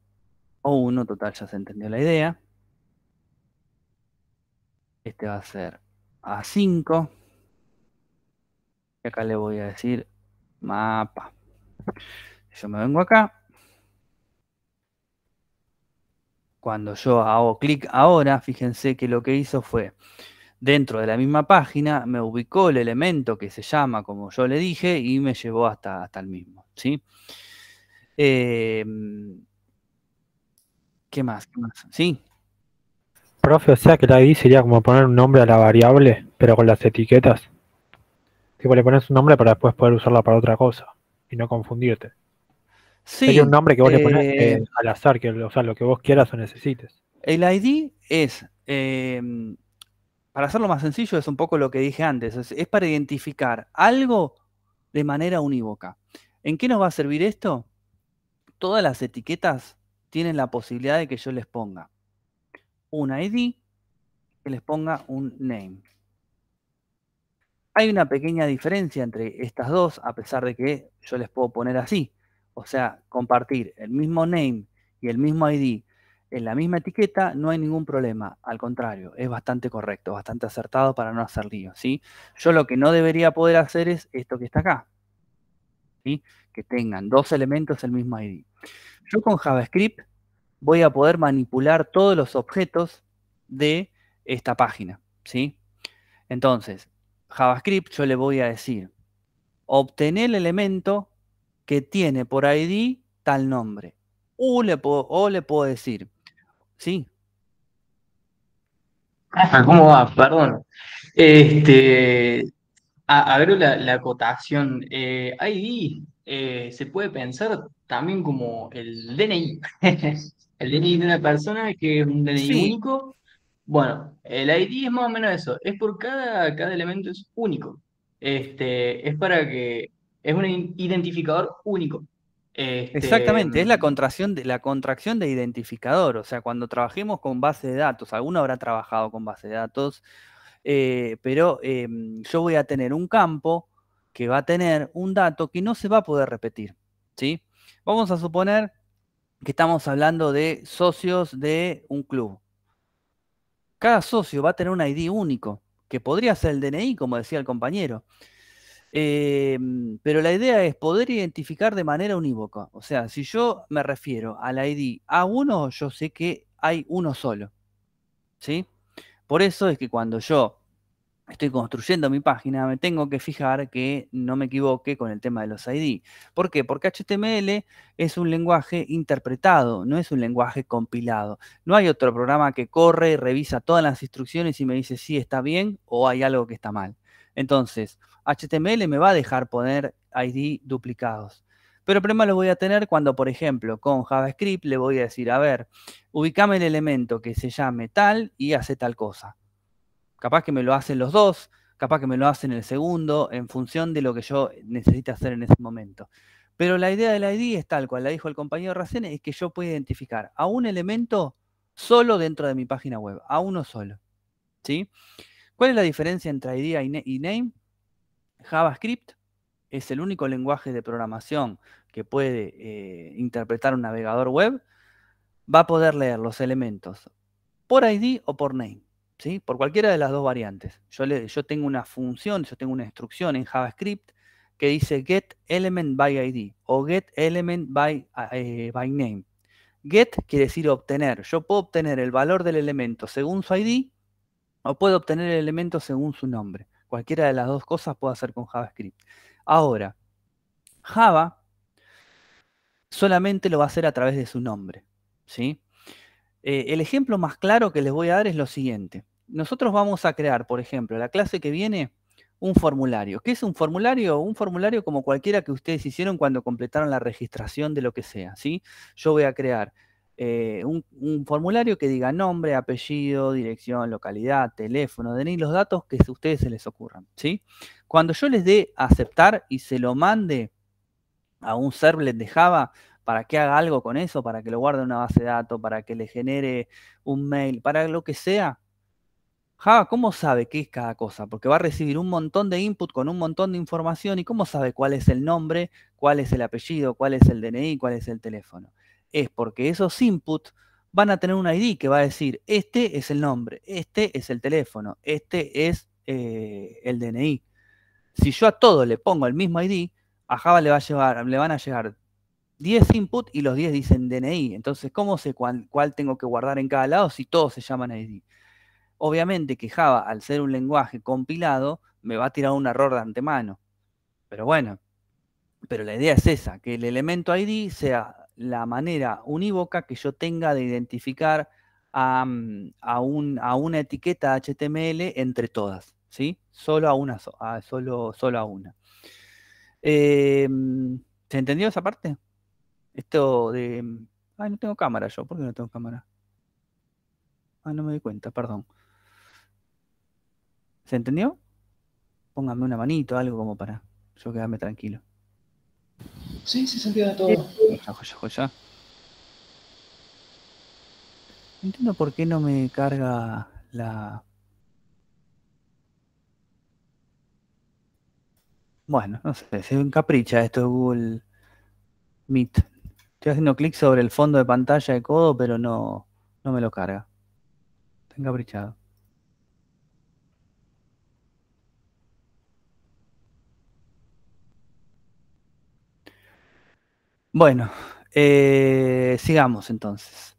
o uno, total ya se entendió la idea. Este va a ser A5. Y acá le voy a decir mapa. Yo me vengo acá. Cuando yo hago clic ahora, fíjense que lo que hizo fue, dentro de la misma página, me ubicó el elemento que se llama, como yo le dije, y me llevó hasta, el mismo. ¿sí? Em, ¿Qué más? ¿Qué más? Sí, Profe, o sea que la ID sería como poner un nombre a la variable, pero con las etiquetas. Tipo, le pones un nombre para después poder usarla para otra cosa y no confundirte. Sí, sería un nombre que vos le pones eh, eh, al azar, que, o sea, lo que vos quieras o necesites. El ID es, eh, para hacerlo más sencillo, es un poco lo que dije antes, es para identificar algo de manera unívoca. ¿En qué nos va a servir esto? Todas las etiquetas tienen la posibilidad de que yo les ponga un ID que les ponga un name. Hay una pequeña diferencia entre estas dos, a pesar de que yo les puedo poner así. O sea, compartir el mismo name y el mismo ID en la misma etiqueta no hay ningún problema. Al contrario, es bastante correcto, bastante acertado para no hacer lío. ¿sí? Yo lo que no debería poder hacer es esto que está acá. ¿sí? Que tengan dos elementos el mismo ID. Yo con JavaScript voy a poder manipular todos los objetos de esta página, ¿sí? Entonces, JavaScript yo le voy a decir, obtener el elemento que tiene por ID tal nombre. O le puedo, decir, ¿sí? Ah, ¿cómo va? Perdón. Este, a, ver la, acotación. Eh, ID eh, se puede pensar también como el DNI. (laughs) El DNI de una persona que es un DNI único. Bueno, el ID es más o menos eso. Es por cada, cada elemento es único. Este, es para que. Es un identificador único. Este, Exactamente, es la mm. contracción, de, la contracción de identificador. O sea, cuando trabajemos con base de datos, alguno habrá trabajado con base de datos, eh, pero em, yo voy a tener un campo que va a tener un dato que no se va a poder repetir. ¿sí? Vamos a suponer que estamos hablando de socios de un club. Cada socio va a tener un ID único, que podría ser el DNI, como decía el compañero. Em, pero la idea es poder identificar de manera unívoca. O sea, si yo me refiero al ID A1, yo sé que hay uno solo. ¿Sí? Por eso es que cuando yo estoy construyendo mi página, me tengo que fijar que no me equivoque con el tema de los ID. ¿Por qué? Porque HTML es un lenguaje interpretado, no es un lenguaje compilado. No hay otro programa que corre, revisa todas las instrucciones y me dice si está bien o hay algo que está mal. Entonces, HTML me va a dejar poner ID duplicados. Pero el problema lo voy a tener cuando, por ejemplo, con JavaScript le voy a decir, a ver, ubicame el elemento que se llame tal y hace tal cosa Capaz que me lo hacen los dos, capaz que me lo hacen el segundo, en función de lo que yo necesite hacer en ese momento. Pero la idea del ID es tal cual la dijo el compañero Racene, es que yo puedo identificar a un elemento solo dentro de mi página web, a uno solo. ¿sí? ¿Cuál es la diferencia entre ID y name? JavaScript es el único lenguaje de programación que puede eh, interpretar un navegador web. Va a poder leer los elementos por ID o por name. Por cualquiera de las dos variantes. Yo, tengo una función, yo tengo una instrucción en JavaScript que dice get element by ID o get element by, eh, by name. Get quiere decir obtener. Yo puedo obtener el valor del elemento según su ID o puedo obtener el elemento según su nombre. Cualquiera de las dos cosas puedo hacer con JavaScript. Ahora, Java solamente lo va a hacer a través de su nombre. ¿sí? Eh, el ejemplo más claro que les voy a dar es lo siguiente. Nosotros vamos a crear, por ejemplo, la clase que viene, un formulario. ¿Qué es un formulario? Un formulario como cualquiera que ustedes hicieron cuando completaron la registración de lo que sea, ¿sí? Yo voy a crear eh, un, formulario que diga nombre, apellido, dirección, localidad, teléfono, DNI, los datos que a ustedes se les ocurran, ¿sí? Cuando yo les dé aceptar y se lo mande a un servlet de Java, para que haga algo con eso, para que lo guarde en una base de datos, para que le genere un mail, para lo que sea. Java, ¿cómo sabe qué es cada cosa? Porque va a recibir un montón de input con un montón de información y cómo sabe cuál es el nombre, cuál es el apellido, cuál es el DNI, cuál es el teléfono. Es porque esos inputs van a tener un ID que va a decir, este es el nombre, este es el teléfono, este es eh, el DNI. Si yo a todo le pongo el mismo ID, a Java le, va a llevar, le van a llegar 10 input y los 10 dicen DNI. Entonces, ¿cómo sé cuál, tengo que guardar en cada lado si todos se llaman ID? Obviamente que Java, al ser un lenguaje compilado, me va a tirar un error de antemano. Pero bueno, pero la idea es esa, que el elemento ID sea la manera unívoca que yo tenga de identificar a, mm, una etiqueta HTML entre todas, ¿sí? Solo a una, solo, a una. Eh, mm, ¿Se entendió esa parte? Esto de... Mm, ay, no tengo cámara yo. ¿Por qué no tengo cámara? Ah, no me di cuenta, perdón. ¿Se entendió? Pónganme una manito, algo como para yo quedarme tranquilo. Sí, se sentía todo. Eh, ya, joya, ya. Entiendo por qué no me carga la... Bueno, no sé, se encapricha esto de Google Meet haciendo clic sobre el fondo de pantalla de codo, pero no, me lo carga. Tenga encaprichado. Bueno, eh, sigamos entonces.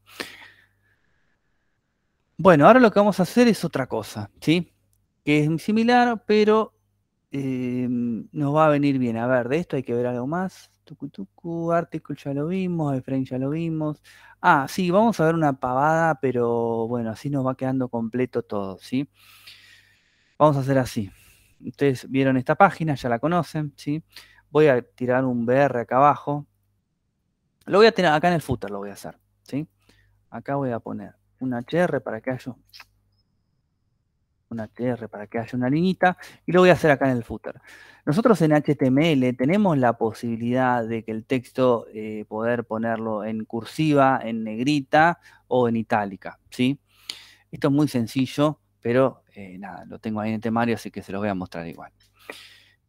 Bueno, ahora lo que vamos a hacer es otra cosa, ¿sí? Que es similar, pero eh, nos va a venir bien. A ver, de esto hay que ver algo más. Article ya lo vimos, frente ya lo vimos. Ah, sí, vamos a ver una pavada, pero bueno, así nos va quedando completo todo, ¿sí? Vamos a hacer así. Ustedes vieron esta página, ya la conocen, ¿sí? Voy a tirar un BR acá abajo. Lo voy a tener acá en el footer, lo voy a hacer, ¿sí? Acá voy a poner un HR para que haya una TR para que haya una linita y lo voy a hacer acá en el footer. Nosotros en HTML tenemos la posibilidad de que el texto eh, poder ponerlo en cursiva, en negrita o en itálica, ¿sí? Esto es muy sencillo, pero eh, nada, lo tengo ahí en el temario, así que se lo voy a mostrar igual.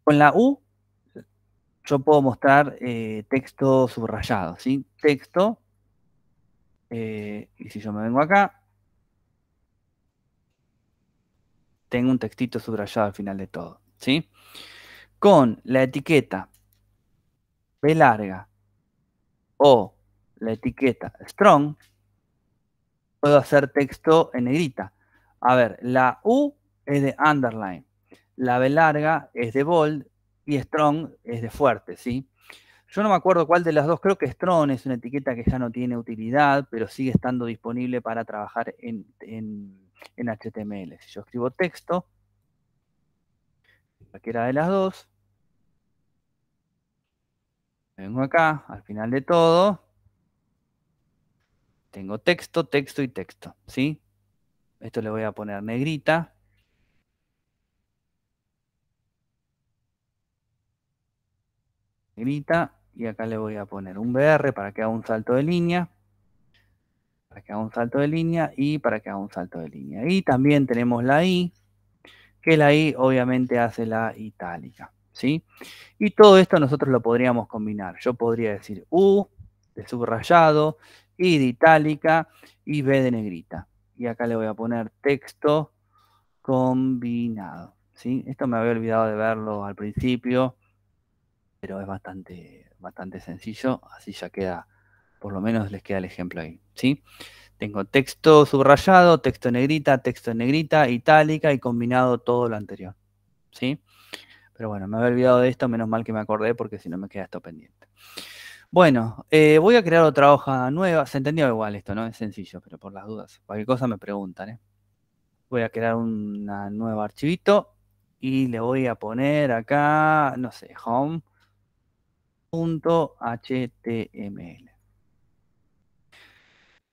Con la U yo puedo mostrar eh, texto subrayado, ¿sí? Texto, y si yo me vengo acá, Tengo un textito subrayado al final de todo. ¿sí? Con la etiqueta B larga o la etiqueta strong, puedo hacer texto en negrita. A ver, la U es de underline, la B larga es de bold y strong es de fuerte, ¿sí? Yo no me acuerdo cuál de las dos, creo que Strong es una etiqueta que ya no tiene utilidad, pero sigue estando disponible para trabajar en en HTML. Si yo escribo texto, cualquiera de las dos, vengo acá, al final de todo, tengo texto, texto y texto, ¿sí? Esto le voy a poner negrita. Negrita, y acá le voy a poner un BR para que haga un salto de línea para que haga un salto de línea y para que haga un salto de línea. Y también tenemos la I, que la I obviamente hace la itálica. ¿sí? Y todo esto nosotros lo podríamos combinar. Yo podría decir U de subrayado, I de itálica y B de negrita. Y acá le voy a poner texto combinado. ¿sí? Esto me había olvidado de verlo al principio, pero es bastante, bastante sencillo, así ya queda por lo menos les queda el ejemplo ahí, ¿sí? Tengo texto subrayado, texto en negrita, texto en negrita, itálica y combinado todo lo anterior, ¿sí? Pero bueno, me había olvidado de esto, menos mal que me acordé porque si no me queda esto pendiente. Bueno, eh, voy a crear otra hoja nueva. Se entendió igual esto, ¿no? Es sencillo, pero por las dudas. Cualquier cosa me preguntan, ¿eh? Voy a crear un nuevo archivito y le voy a poner acá, no sé, home.html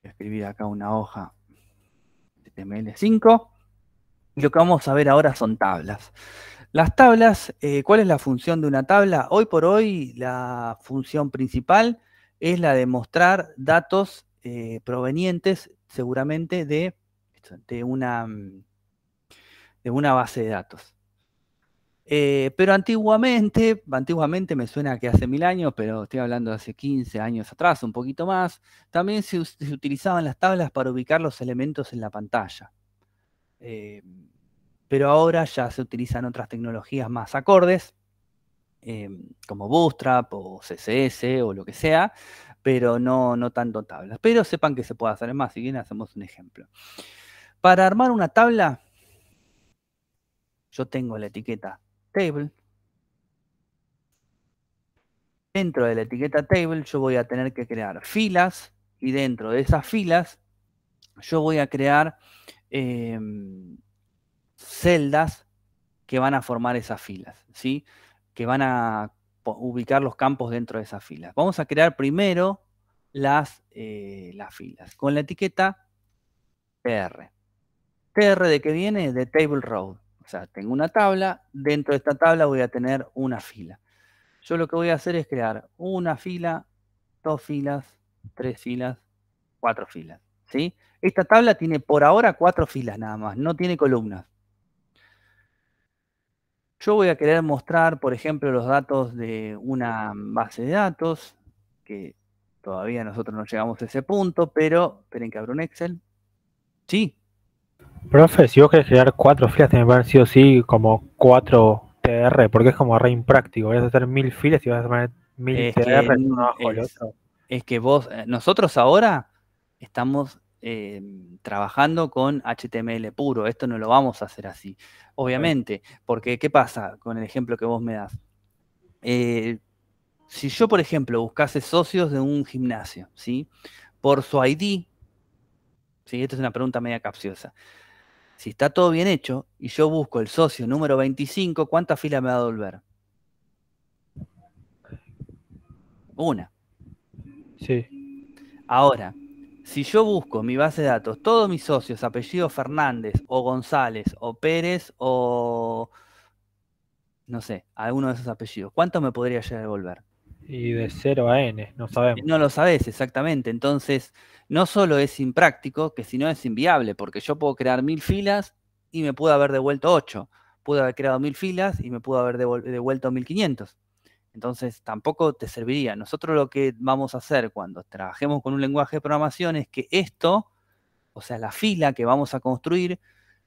escribir acá una hoja HTML5. Y lo que vamos a ver ahora son tablas. Las tablas, eh, ¿cuál es la función de una tabla? Hoy por hoy la función principal es la de mostrar datos eh, provenientes seguramente de, una, de una base de datos. Eh, pero antiguamente, antiguamente me suena que hace mil años, pero estoy hablando de hace 15 años atrás, un poquito más, también se, utilizaban las tablas para ubicar los elementos en la pantalla. Eh, pero ahora ya se utilizan otras tecnologías más acordes, eh, como Bootstrap o CSS o lo que sea, pero no, no tanto tablas. Pero sepan que se puede hacer más, si bien hacemos un ejemplo. Para armar una tabla, yo tengo la etiqueta table. Dentro de la etiqueta table yo voy a tener que crear filas y dentro de esas filas yo voy a crear em, celdas que van a formar esas filas, ¿sí? que van a ubicar los campos dentro de esas filas. Vamos a crear primero las, eh, las filas con la etiqueta tr. ¿Tr de qué viene? De table row. O sea, tengo una tabla, dentro de esta tabla voy a tener una fila. Yo lo que voy a hacer es crear una fila, dos filas, tres filas, cuatro filas. ¿sí? Esta tabla tiene por ahora cuatro filas nada más, no tiene columnas. Yo voy a querer mostrar, por ejemplo, los datos de una base de datos, que todavía nosotros no llegamos a ese punto, pero esperen que abro un Excel. Sí, Profe, si vos querés crear cuatro filas, te me van sí o sí como cuatro TR, porque es como re impráctico. Vas a hacer mil filas y vas a poner mil es TR uno abajo del otro. Es que vos, eh, nosotros ahora estamos eh, trabajando con HTML puro. Esto no lo vamos a hacer así. Obviamente, porque ¿qué pasa con el ejemplo que vos me das? Eh, si yo, por ejemplo, buscase socios de un gimnasio, ¿sí? Por su ID, ¿sí? Esta es una pregunta media capciosa. Si está todo bien hecho y yo busco el socio número 25, ¿cuántas filas me va a devolver? Una. Sí. Ahora, si yo busco en mi base de datos todos mis socios, apellidos Fernández o González o Pérez o no sé, alguno de esos apellidos, ¿cuánto me podría llegar a devolver? Y de 0 a n, no sabemos. No lo sabes exactamente. Entonces, no solo es impráctico, que sino es inviable, porque yo puedo crear mil filas y me puedo haber devuelto 8. Pude haber creado mil filas y me pudo haber devuelto 1500. Entonces, tampoco te serviría. Nosotros lo que vamos a hacer cuando trabajemos con un lenguaje de programación es que esto, o sea, la fila que vamos a construir,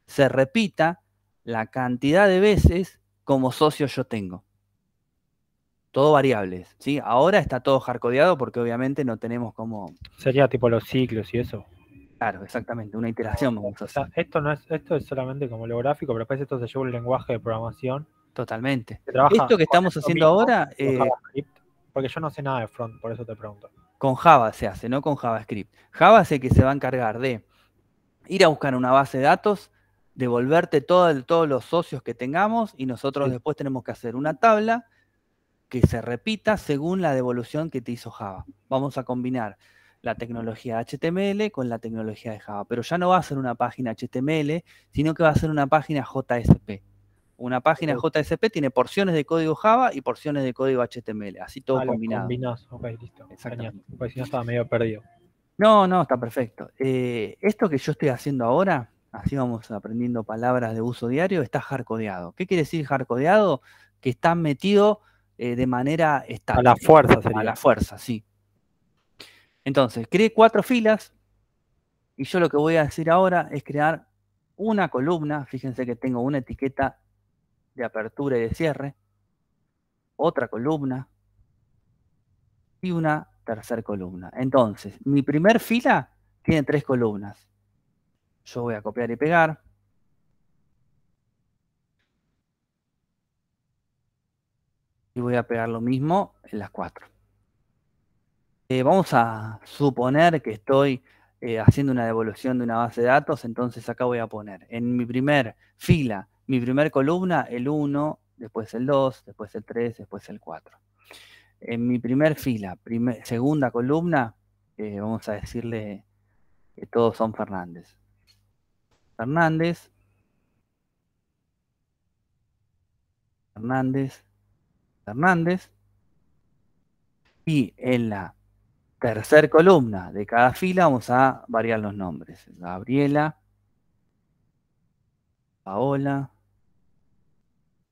se repita la cantidad de veces como socio yo tengo todo variables, ¿sí? Ahora está todo hardcodeado porque obviamente no tenemos como... Sería tipo los ciclos y eso. Claro, exactamente, una iteración Esto, no es, esto es solamente como lo gráfico, pero después esto se lleva un lenguaje de programación. Totalmente. Esto que estamos haciendo ahora... Eh, porque yo no sé nada de front, por eso te pregunto. Con Java se hace, no con JavaScript. Java es el que se va a encargar de ir a buscar una base de datos, devolverte todos los socios que tengamos y nosotros después tenemos que hacer una tabla que se repita según la devolución que te hizo Java. Vamos a combinar la tecnología HTML con la tecnología de Java, pero ya no va a ser una página HTML, sino que va a ser una página JSP. Una página JSP tiene porciones de código Java y porciones de código HTML, así todo ah, combinado. Combinás. listo. Exactamente. Pues si no estaba medio perdido. No, no, está perfecto. Eh, esto que yo estoy haciendo ahora, así vamos aprendiendo palabras de uso diario, está hardcodeado. ¿Qué quiere decir hardcodeado? Que está metido eh, de manera estática. A la fuerza A la fuerza, sí. Entonces, creé cuatro filas y yo lo que voy a hacer ahora es crear una columna. Fíjense que tengo una etiqueta de apertura y de cierre, otra columna y una tercera columna. Entonces, mi primer fila tiene tres columnas. Yo voy a copiar y pegar. y voy a pegar lo mismo en las cuatro. Eh, vamos a suponer que estoy eh, haciendo una devolución de una base de datos, entonces acá voy a poner en mi primer fila, mi primer columna, el 1, después el 2, después el 3, después el 4. En mi primer fila, segunda columna, eh, vamos a decirle que todos son Fernández. Fernández. Fernández. Hernández Y en la tercera columna de cada fila vamos a variar los nombres. Gabriela, Paola,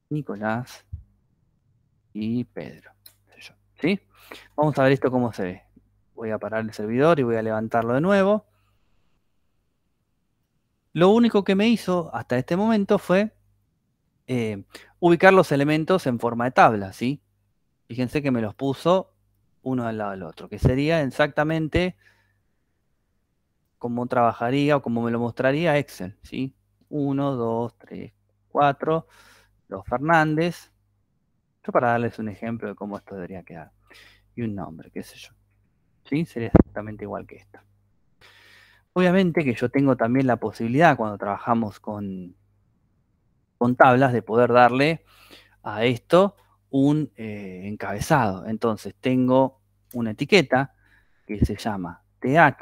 Nicolás y Pedro. ¿Sí? Vamos a ver esto cómo se ve. Voy a parar el servidor y voy a levantarlo de nuevo. Lo único que me hizo hasta este momento fue eh, ubicar los elementos en forma de tabla, ¿sí? Fíjense que me los puso uno al lado del otro, que sería exactamente como trabajaría o como me lo mostraría Excel, ¿sí? 1, 2, 3, 4, los Fernández. Yo para darles un ejemplo de cómo esto debería quedar. Y un nombre, qué sé yo. ¿Sí? Sería exactamente igual que esto. Obviamente que yo tengo también la posibilidad cuando trabajamos con, con tablas de poder darle a esto un eh, encabezado. Entonces tengo una etiqueta que se llama th,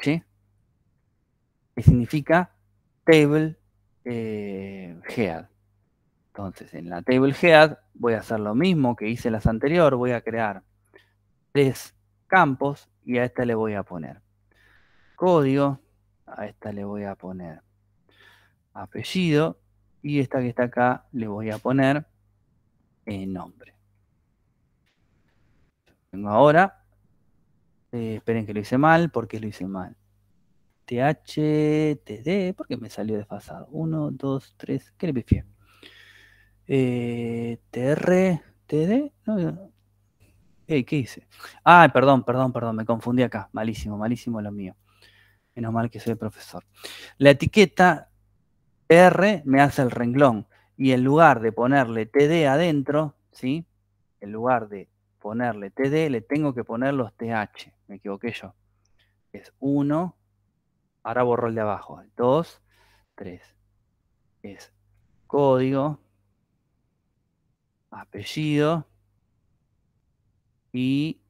que significa table eh, head. Entonces en la table head voy a hacer lo mismo que hice en las anterior, voy a crear tres campos y a esta le voy a poner código, a esta le voy a poner apellido y esta que está acá le voy a poner eh, nombre. Vengo ahora. Eh, esperen que lo hice mal. ¿Por qué lo hice mal? THTD. ¿Por qué me salió desfasado? 1, dos, tres. ¿Qué le pifié? Eh, TR, TD. ¿Qué hice? Ah, perdón, perdón, perdón. Me confundí acá. Malísimo, malísimo lo mío. Menos mal que soy el profesor. La etiqueta R me hace el renglón. Y en lugar de ponerle TD adentro, ¿sí? En lugar de ponerle TD, le tengo que poner los TH. Me equivoqué yo. Es 1, ahora borro el de abajo. 2, 3. Es código, apellido y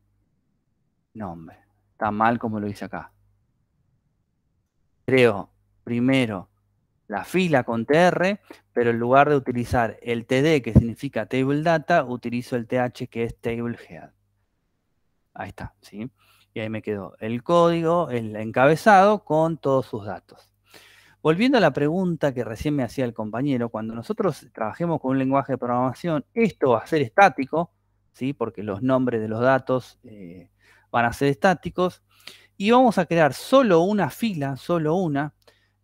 nombre. Está mal como lo hice acá. Creo primero la fila con TR, pero en lugar de utilizar el TD, que significa Table Data, utilizo el TH, que es Table Head. Ahí está, ¿sí? Y ahí me quedó el código, el encabezado con todos sus datos. Volviendo a la pregunta que recién me hacía el compañero, cuando nosotros trabajemos con un lenguaje de programación, esto va a ser estático, ¿sí? porque los nombres de los datos eh, van a ser estáticos, y vamos a crear solo una fila, solo una,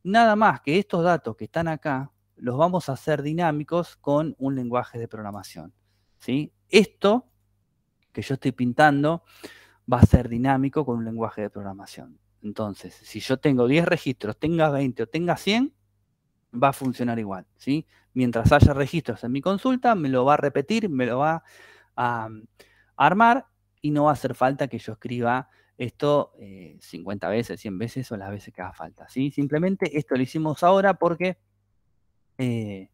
Nada más que estos datos que están acá los vamos a hacer dinámicos con un lenguaje de programación. ¿sí? Esto que yo estoy pintando va a ser dinámico con un lenguaje de programación. Entonces, si yo tengo 10 registros, tenga 20 o tenga 100, va a funcionar igual. ¿sí? Mientras haya registros en mi consulta, me lo va a repetir, me lo va a, a mm, armar y no va a hacer falta que yo escriba esto 50 eh, veces, 100 veces o las veces que haga falta. ¿sí? Simplemente esto lo hicimos ahora porque eh,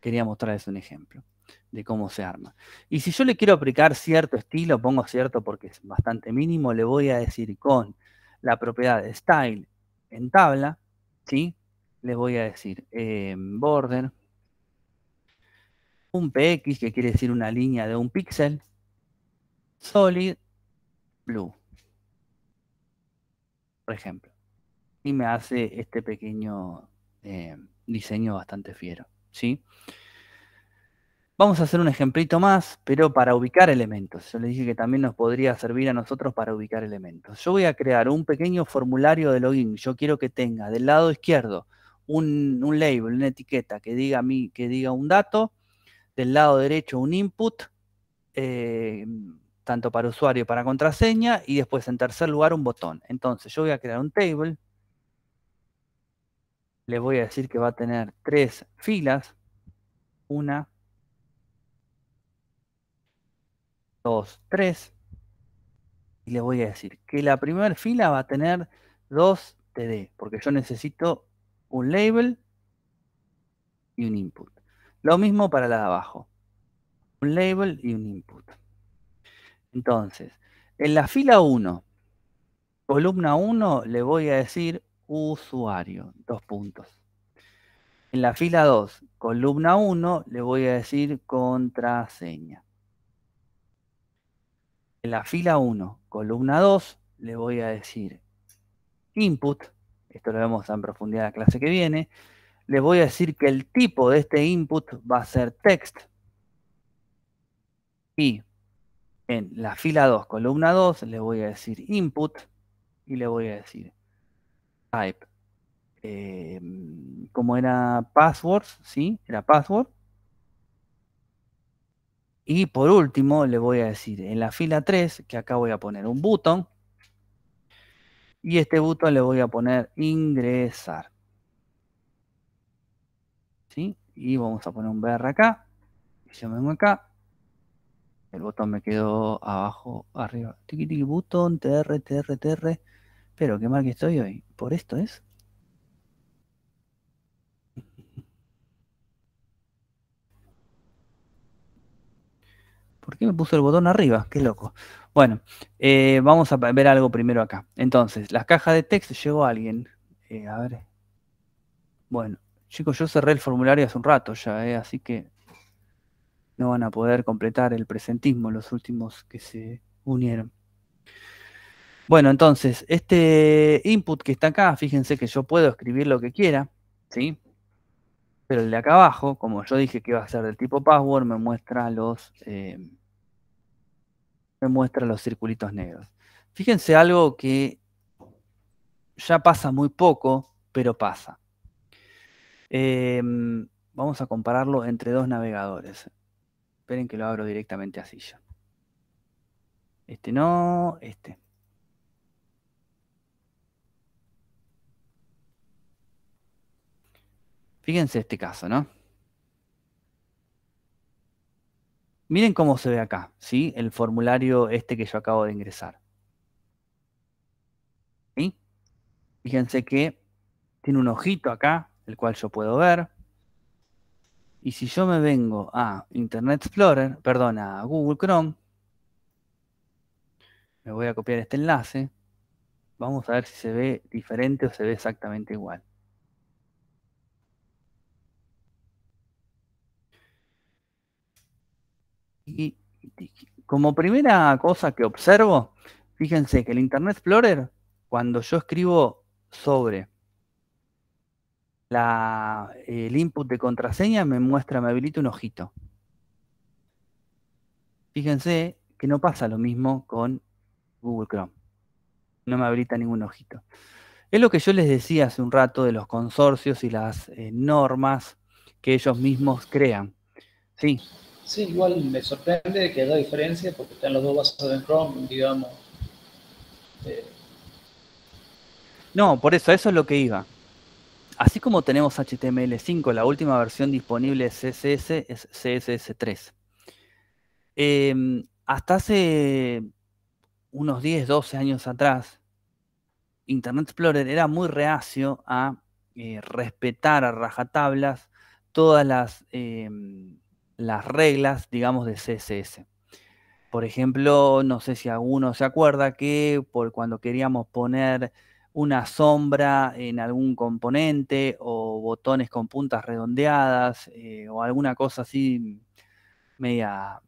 quería mostrarles un ejemplo de cómo se arma. Y si yo le quiero aplicar cierto estilo, pongo cierto porque es bastante mínimo, le voy a decir con la propiedad de style en tabla, ¿sí? le voy a decir eh, border, un px que quiere decir una línea de un píxel, solid, blue por ejemplo. Y me hace este pequeño eh, diseño bastante fiero, ¿sí? Vamos a hacer un ejemplito más, pero para ubicar elementos. Yo le dije que también nos podría servir a nosotros para ubicar elementos. Yo voy a crear un pequeño formulario de login. Yo quiero que tenga del lado izquierdo un, label, una etiqueta que diga, a mí que diga un dato, del lado derecho un input, eh, tanto para usuario y para contraseña, y después en tercer lugar un botón. Entonces yo voy a crear un table, le voy a decir que va a tener tres filas, una, dos, tres, y le voy a decir que la primera fila va a tener dos TD, porque yo necesito un label y un input. Lo mismo para la de abajo, un label y un input. Entonces, en la fila 1, columna 1, le voy a decir usuario, dos puntos. En la fila 2, columna 1, le voy a decir contraseña. En la fila 1, columna 2, le voy a decir input. Esto lo vemos en profundidad en la clase que viene. Le voy a decir que el tipo de este input va a ser text. Y en la fila 2, columna 2, le voy a decir input y le voy a decir type. Em, como era password, ¿sí? Era password. Y por último, le voy a decir en la fila 3, que acá voy a poner un botón. Y este botón le voy a poner ingresar. ¿Sí? Y vamos a poner un BR acá. Y yo vengo acá. El botón me quedó abajo, arriba. Tiki tiki botón, TR, TR, TR. Pero qué mal que estoy hoy. Por esto es. (laughs) ¿Por qué me puso el botón arriba? Qué loco. Bueno, eh, vamos a ver algo primero acá. Entonces, las cajas de texto llegó alguien. Eh, a ver. Bueno, chicos, yo cerré el formulario hace un rato ya, eh, así que no van a poder completar el presentismo, los últimos que se unieron. Bueno, entonces, este input que está acá, fíjense que yo puedo escribir lo que quiera, ¿sí? Pero el de acá abajo, como yo dije que iba a ser del tipo password, me muestra los, eh, me muestra los circulitos negros. Fíjense algo que ya pasa muy poco, pero pasa. Em, vamos a compararlo entre dos navegadores. Esperen que lo abro directamente así ya. Este no, este. Fíjense este caso, ¿no? Miren cómo se ve acá, ¿sí? El formulario este que yo acabo de ingresar. ¿Sí? Fíjense que tiene un ojito acá, el cual yo puedo ver. Y si yo me vengo a Internet Explorer, perdón, a Google Chrome, me voy a copiar este enlace. Vamos a ver si se ve diferente o se ve exactamente igual. Y como primera cosa que observo, fíjense que el Internet Explorer, cuando yo escribo sobre el input de contraseña me muestra, me habilita un ojito. Fíjense que no pasa lo mismo con Google Chrome. No me habilita ningún ojito. Es lo que yo les decía hace un rato de los consorcios y las eh, normas que ellos mismos crean. Sí. Sí, igual me sorprende que haya diferencia porque están los dos basados en Chrome, digamos. No, por eso, eso es lo que iba así como tenemos HTML5, la última versión disponible de CSS es CSS3. Em, hasta hace unos 10, 12 años atrás, Internet Explorer era muy reacio a eh, respetar a rajatablas todas las, em, las reglas, digamos, de CSS. Por ejemplo, no sé si alguno se acuerda que por cuando queríamos poner una sombra en algún componente o botones con puntas redondeadas eh, o alguna cosa así media,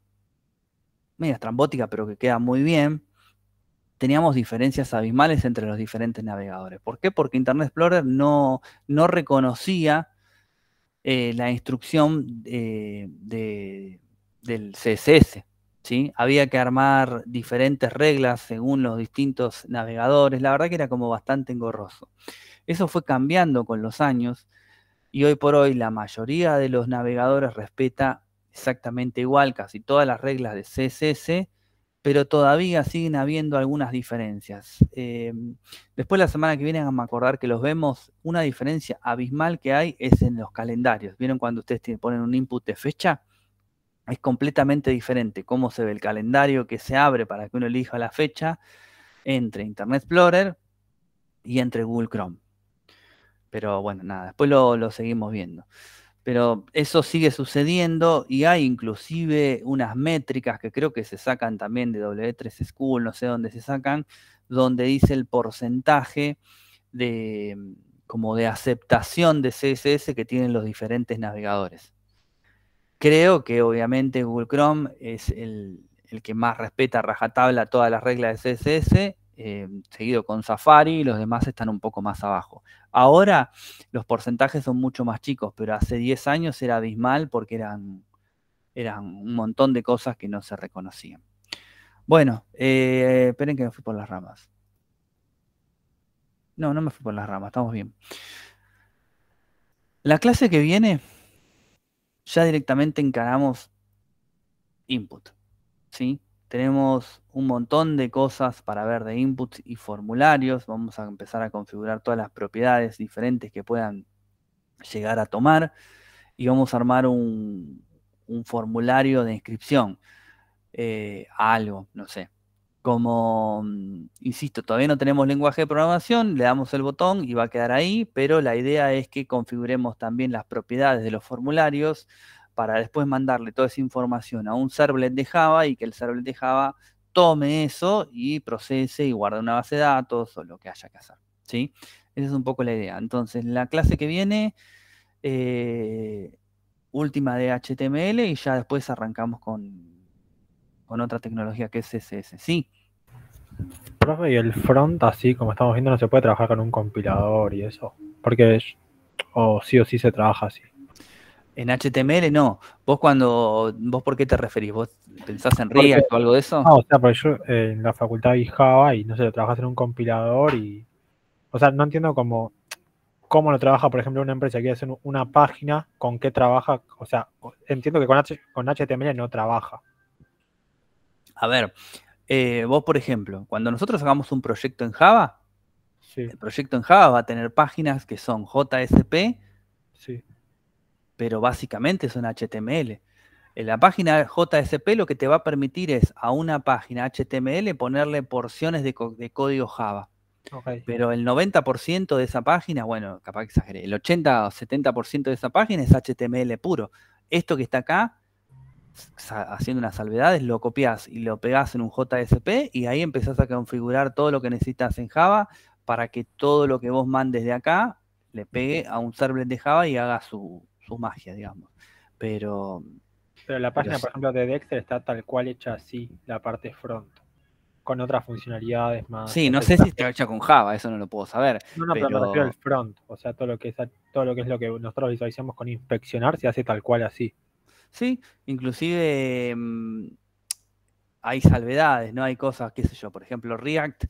media estrambótica pero que queda muy bien, teníamos diferencias abismales entre los diferentes navegadores. ¿Por qué? Porque Internet Explorer no, no reconocía eh, la instrucción eh, del CSS. Había que armar diferentes reglas según los distintos navegadores, la verdad que era como bastante engorroso. Eso fue cambiando con los años y hoy por hoy la mayoría de los navegadores respeta exactamente igual casi todas las reglas de CSS, pero todavía siguen habiendo algunas diferencias. Eh, después la semana que viene, vamos a acordar que los vemos, una diferencia abismal que hay es en los calendarios. ¿Vieron cuando ustedes ponen un input de fecha? es completamente diferente cómo se ve el calendario que se abre para que uno elija la fecha entre Internet Explorer y entre Google Chrome. Pero bueno, nada, después lo, seguimos viendo. Pero eso sigue sucediendo y hay inclusive unas métricas que creo que se sacan también de W3 School, no sé dónde se sacan, donde dice el porcentaje de como de aceptación de CSS que tienen los diferentes navegadores. Creo que obviamente Google Chrome es el, que más respeta rajatabla todas las reglas de CSS, eh, seguido con Safari, y los demás están un poco más abajo. Ahora los porcentajes son mucho más chicos, pero hace 10 años era abismal porque eran, un montón de cosas que no se reconocían. Bueno, eh, esperen que me fui por las ramas. No, no me fui por las ramas, estamos bien. La clase que viene ya directamente encaramos input. ¿sí? Tenemos un montón de cosas para ver de inputs y formularios. Vamos a empezar a configurar todas las propiedades diferentes que puedan llegar a tomar. Y vamos a armar un, formulario de inscripción eh, algo, no sé como, mm, insisto, todavía no tenemos lenguaje de programación, le damos el botón y va a quedar ahí, pero la idea es que configuremos también las propiedades de los formularios para después mandarle toda esa información a un servlet de Java y que el servlet de Java tome eso y procese y guarde una base de datos o lo que haya que hacer, ¿sí? Esa es un poco la idea. Entonces, la clase que viene, eh, última de HTML y ya después arrancamos con, con otra tecnología que es CSS, ¿sí? Profe, y el front, así como estamos viendo, no se puede trabajar con un compilador y eso. Porque o sí o sí se trabaja así. En HTML no. Vos cuando, vos por qué te referís? ¿Vos pensás en React o algo de eso? No, ah, o sea, porque yo eh, en la facultad y Java y no sé, lo trabajas en un compilador y. O sea, no entiendo cómo, cómo lo trabaja, por ejemplo, una empresa que hace una página, con qué trabaja. O sea, entiendo que con, con HTML no trabaja. A ver, eh, vos, por ejemplo, cuando nosotros hagamos un proyecto en Java, el proyecto en Java va a tener páginas que son JSP, pero básicamente son HTML. En la página JSP lo que te va a permitir es a una página HTML ponerle porciones de, código Java. Pero el 90% de esa página, bueno, capaz que exageré, el 80 o 70% de esa página es HTML puro. Esto que está acá haciendo unas salvedades, lo copias y lo pegas en un JSP y ahí empezás a configurar todo lo que necesitas en Java para que todo lo que vos mandes de acá le pegue a un server de Java y haga su, magia, digamos. Pero. Pero la página, por ejemplo, de Dexter está tal cual hecha así, la parte front, con otras funcionalidades más. Sí, no sé si está hecha con Java, eso no lo puedo saber. No, no, pero, pero front, o sea, todo lo que es todo lo que es lo que nosotros visualizamos con inspeccionar se hace tal cual así. Sí, inclusive mm, hay salvedades, ¿no? Hay cosas, qué sé yo, por ejemplo, React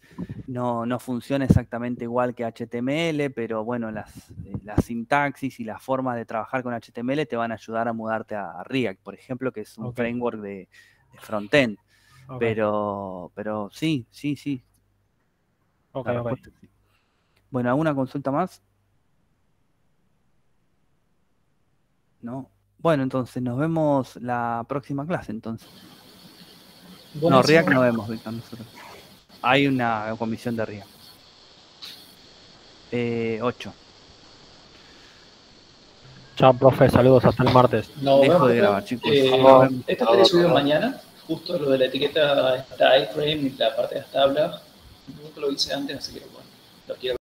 no, no funciona exactamente igual que HTML, pero bueno, las, eh, sintaxis y las formas de trabajar con HTML te van a ayudar a mudarte a, React, por ejemplo, que es un framework de, frontend. Pero, pero sí, sí, sí. Ok, ok. Bueno, ¿alguna consulta más? No. Bueno, entonces nos vemos la próxima clase, entonces. Buenas no, RIAC no vemos, Víctor, nosotros. Hay una comisión de RIA. 8. Eh, Chao, profe, saludos hasta el martes. No, Dejo de grabar, chicos. Eh, no, esto subido mañana, justo lo de la etiqueta está iframe y la parte de las tablas. Nunca lo hice antes, así que bueno, lo quiero.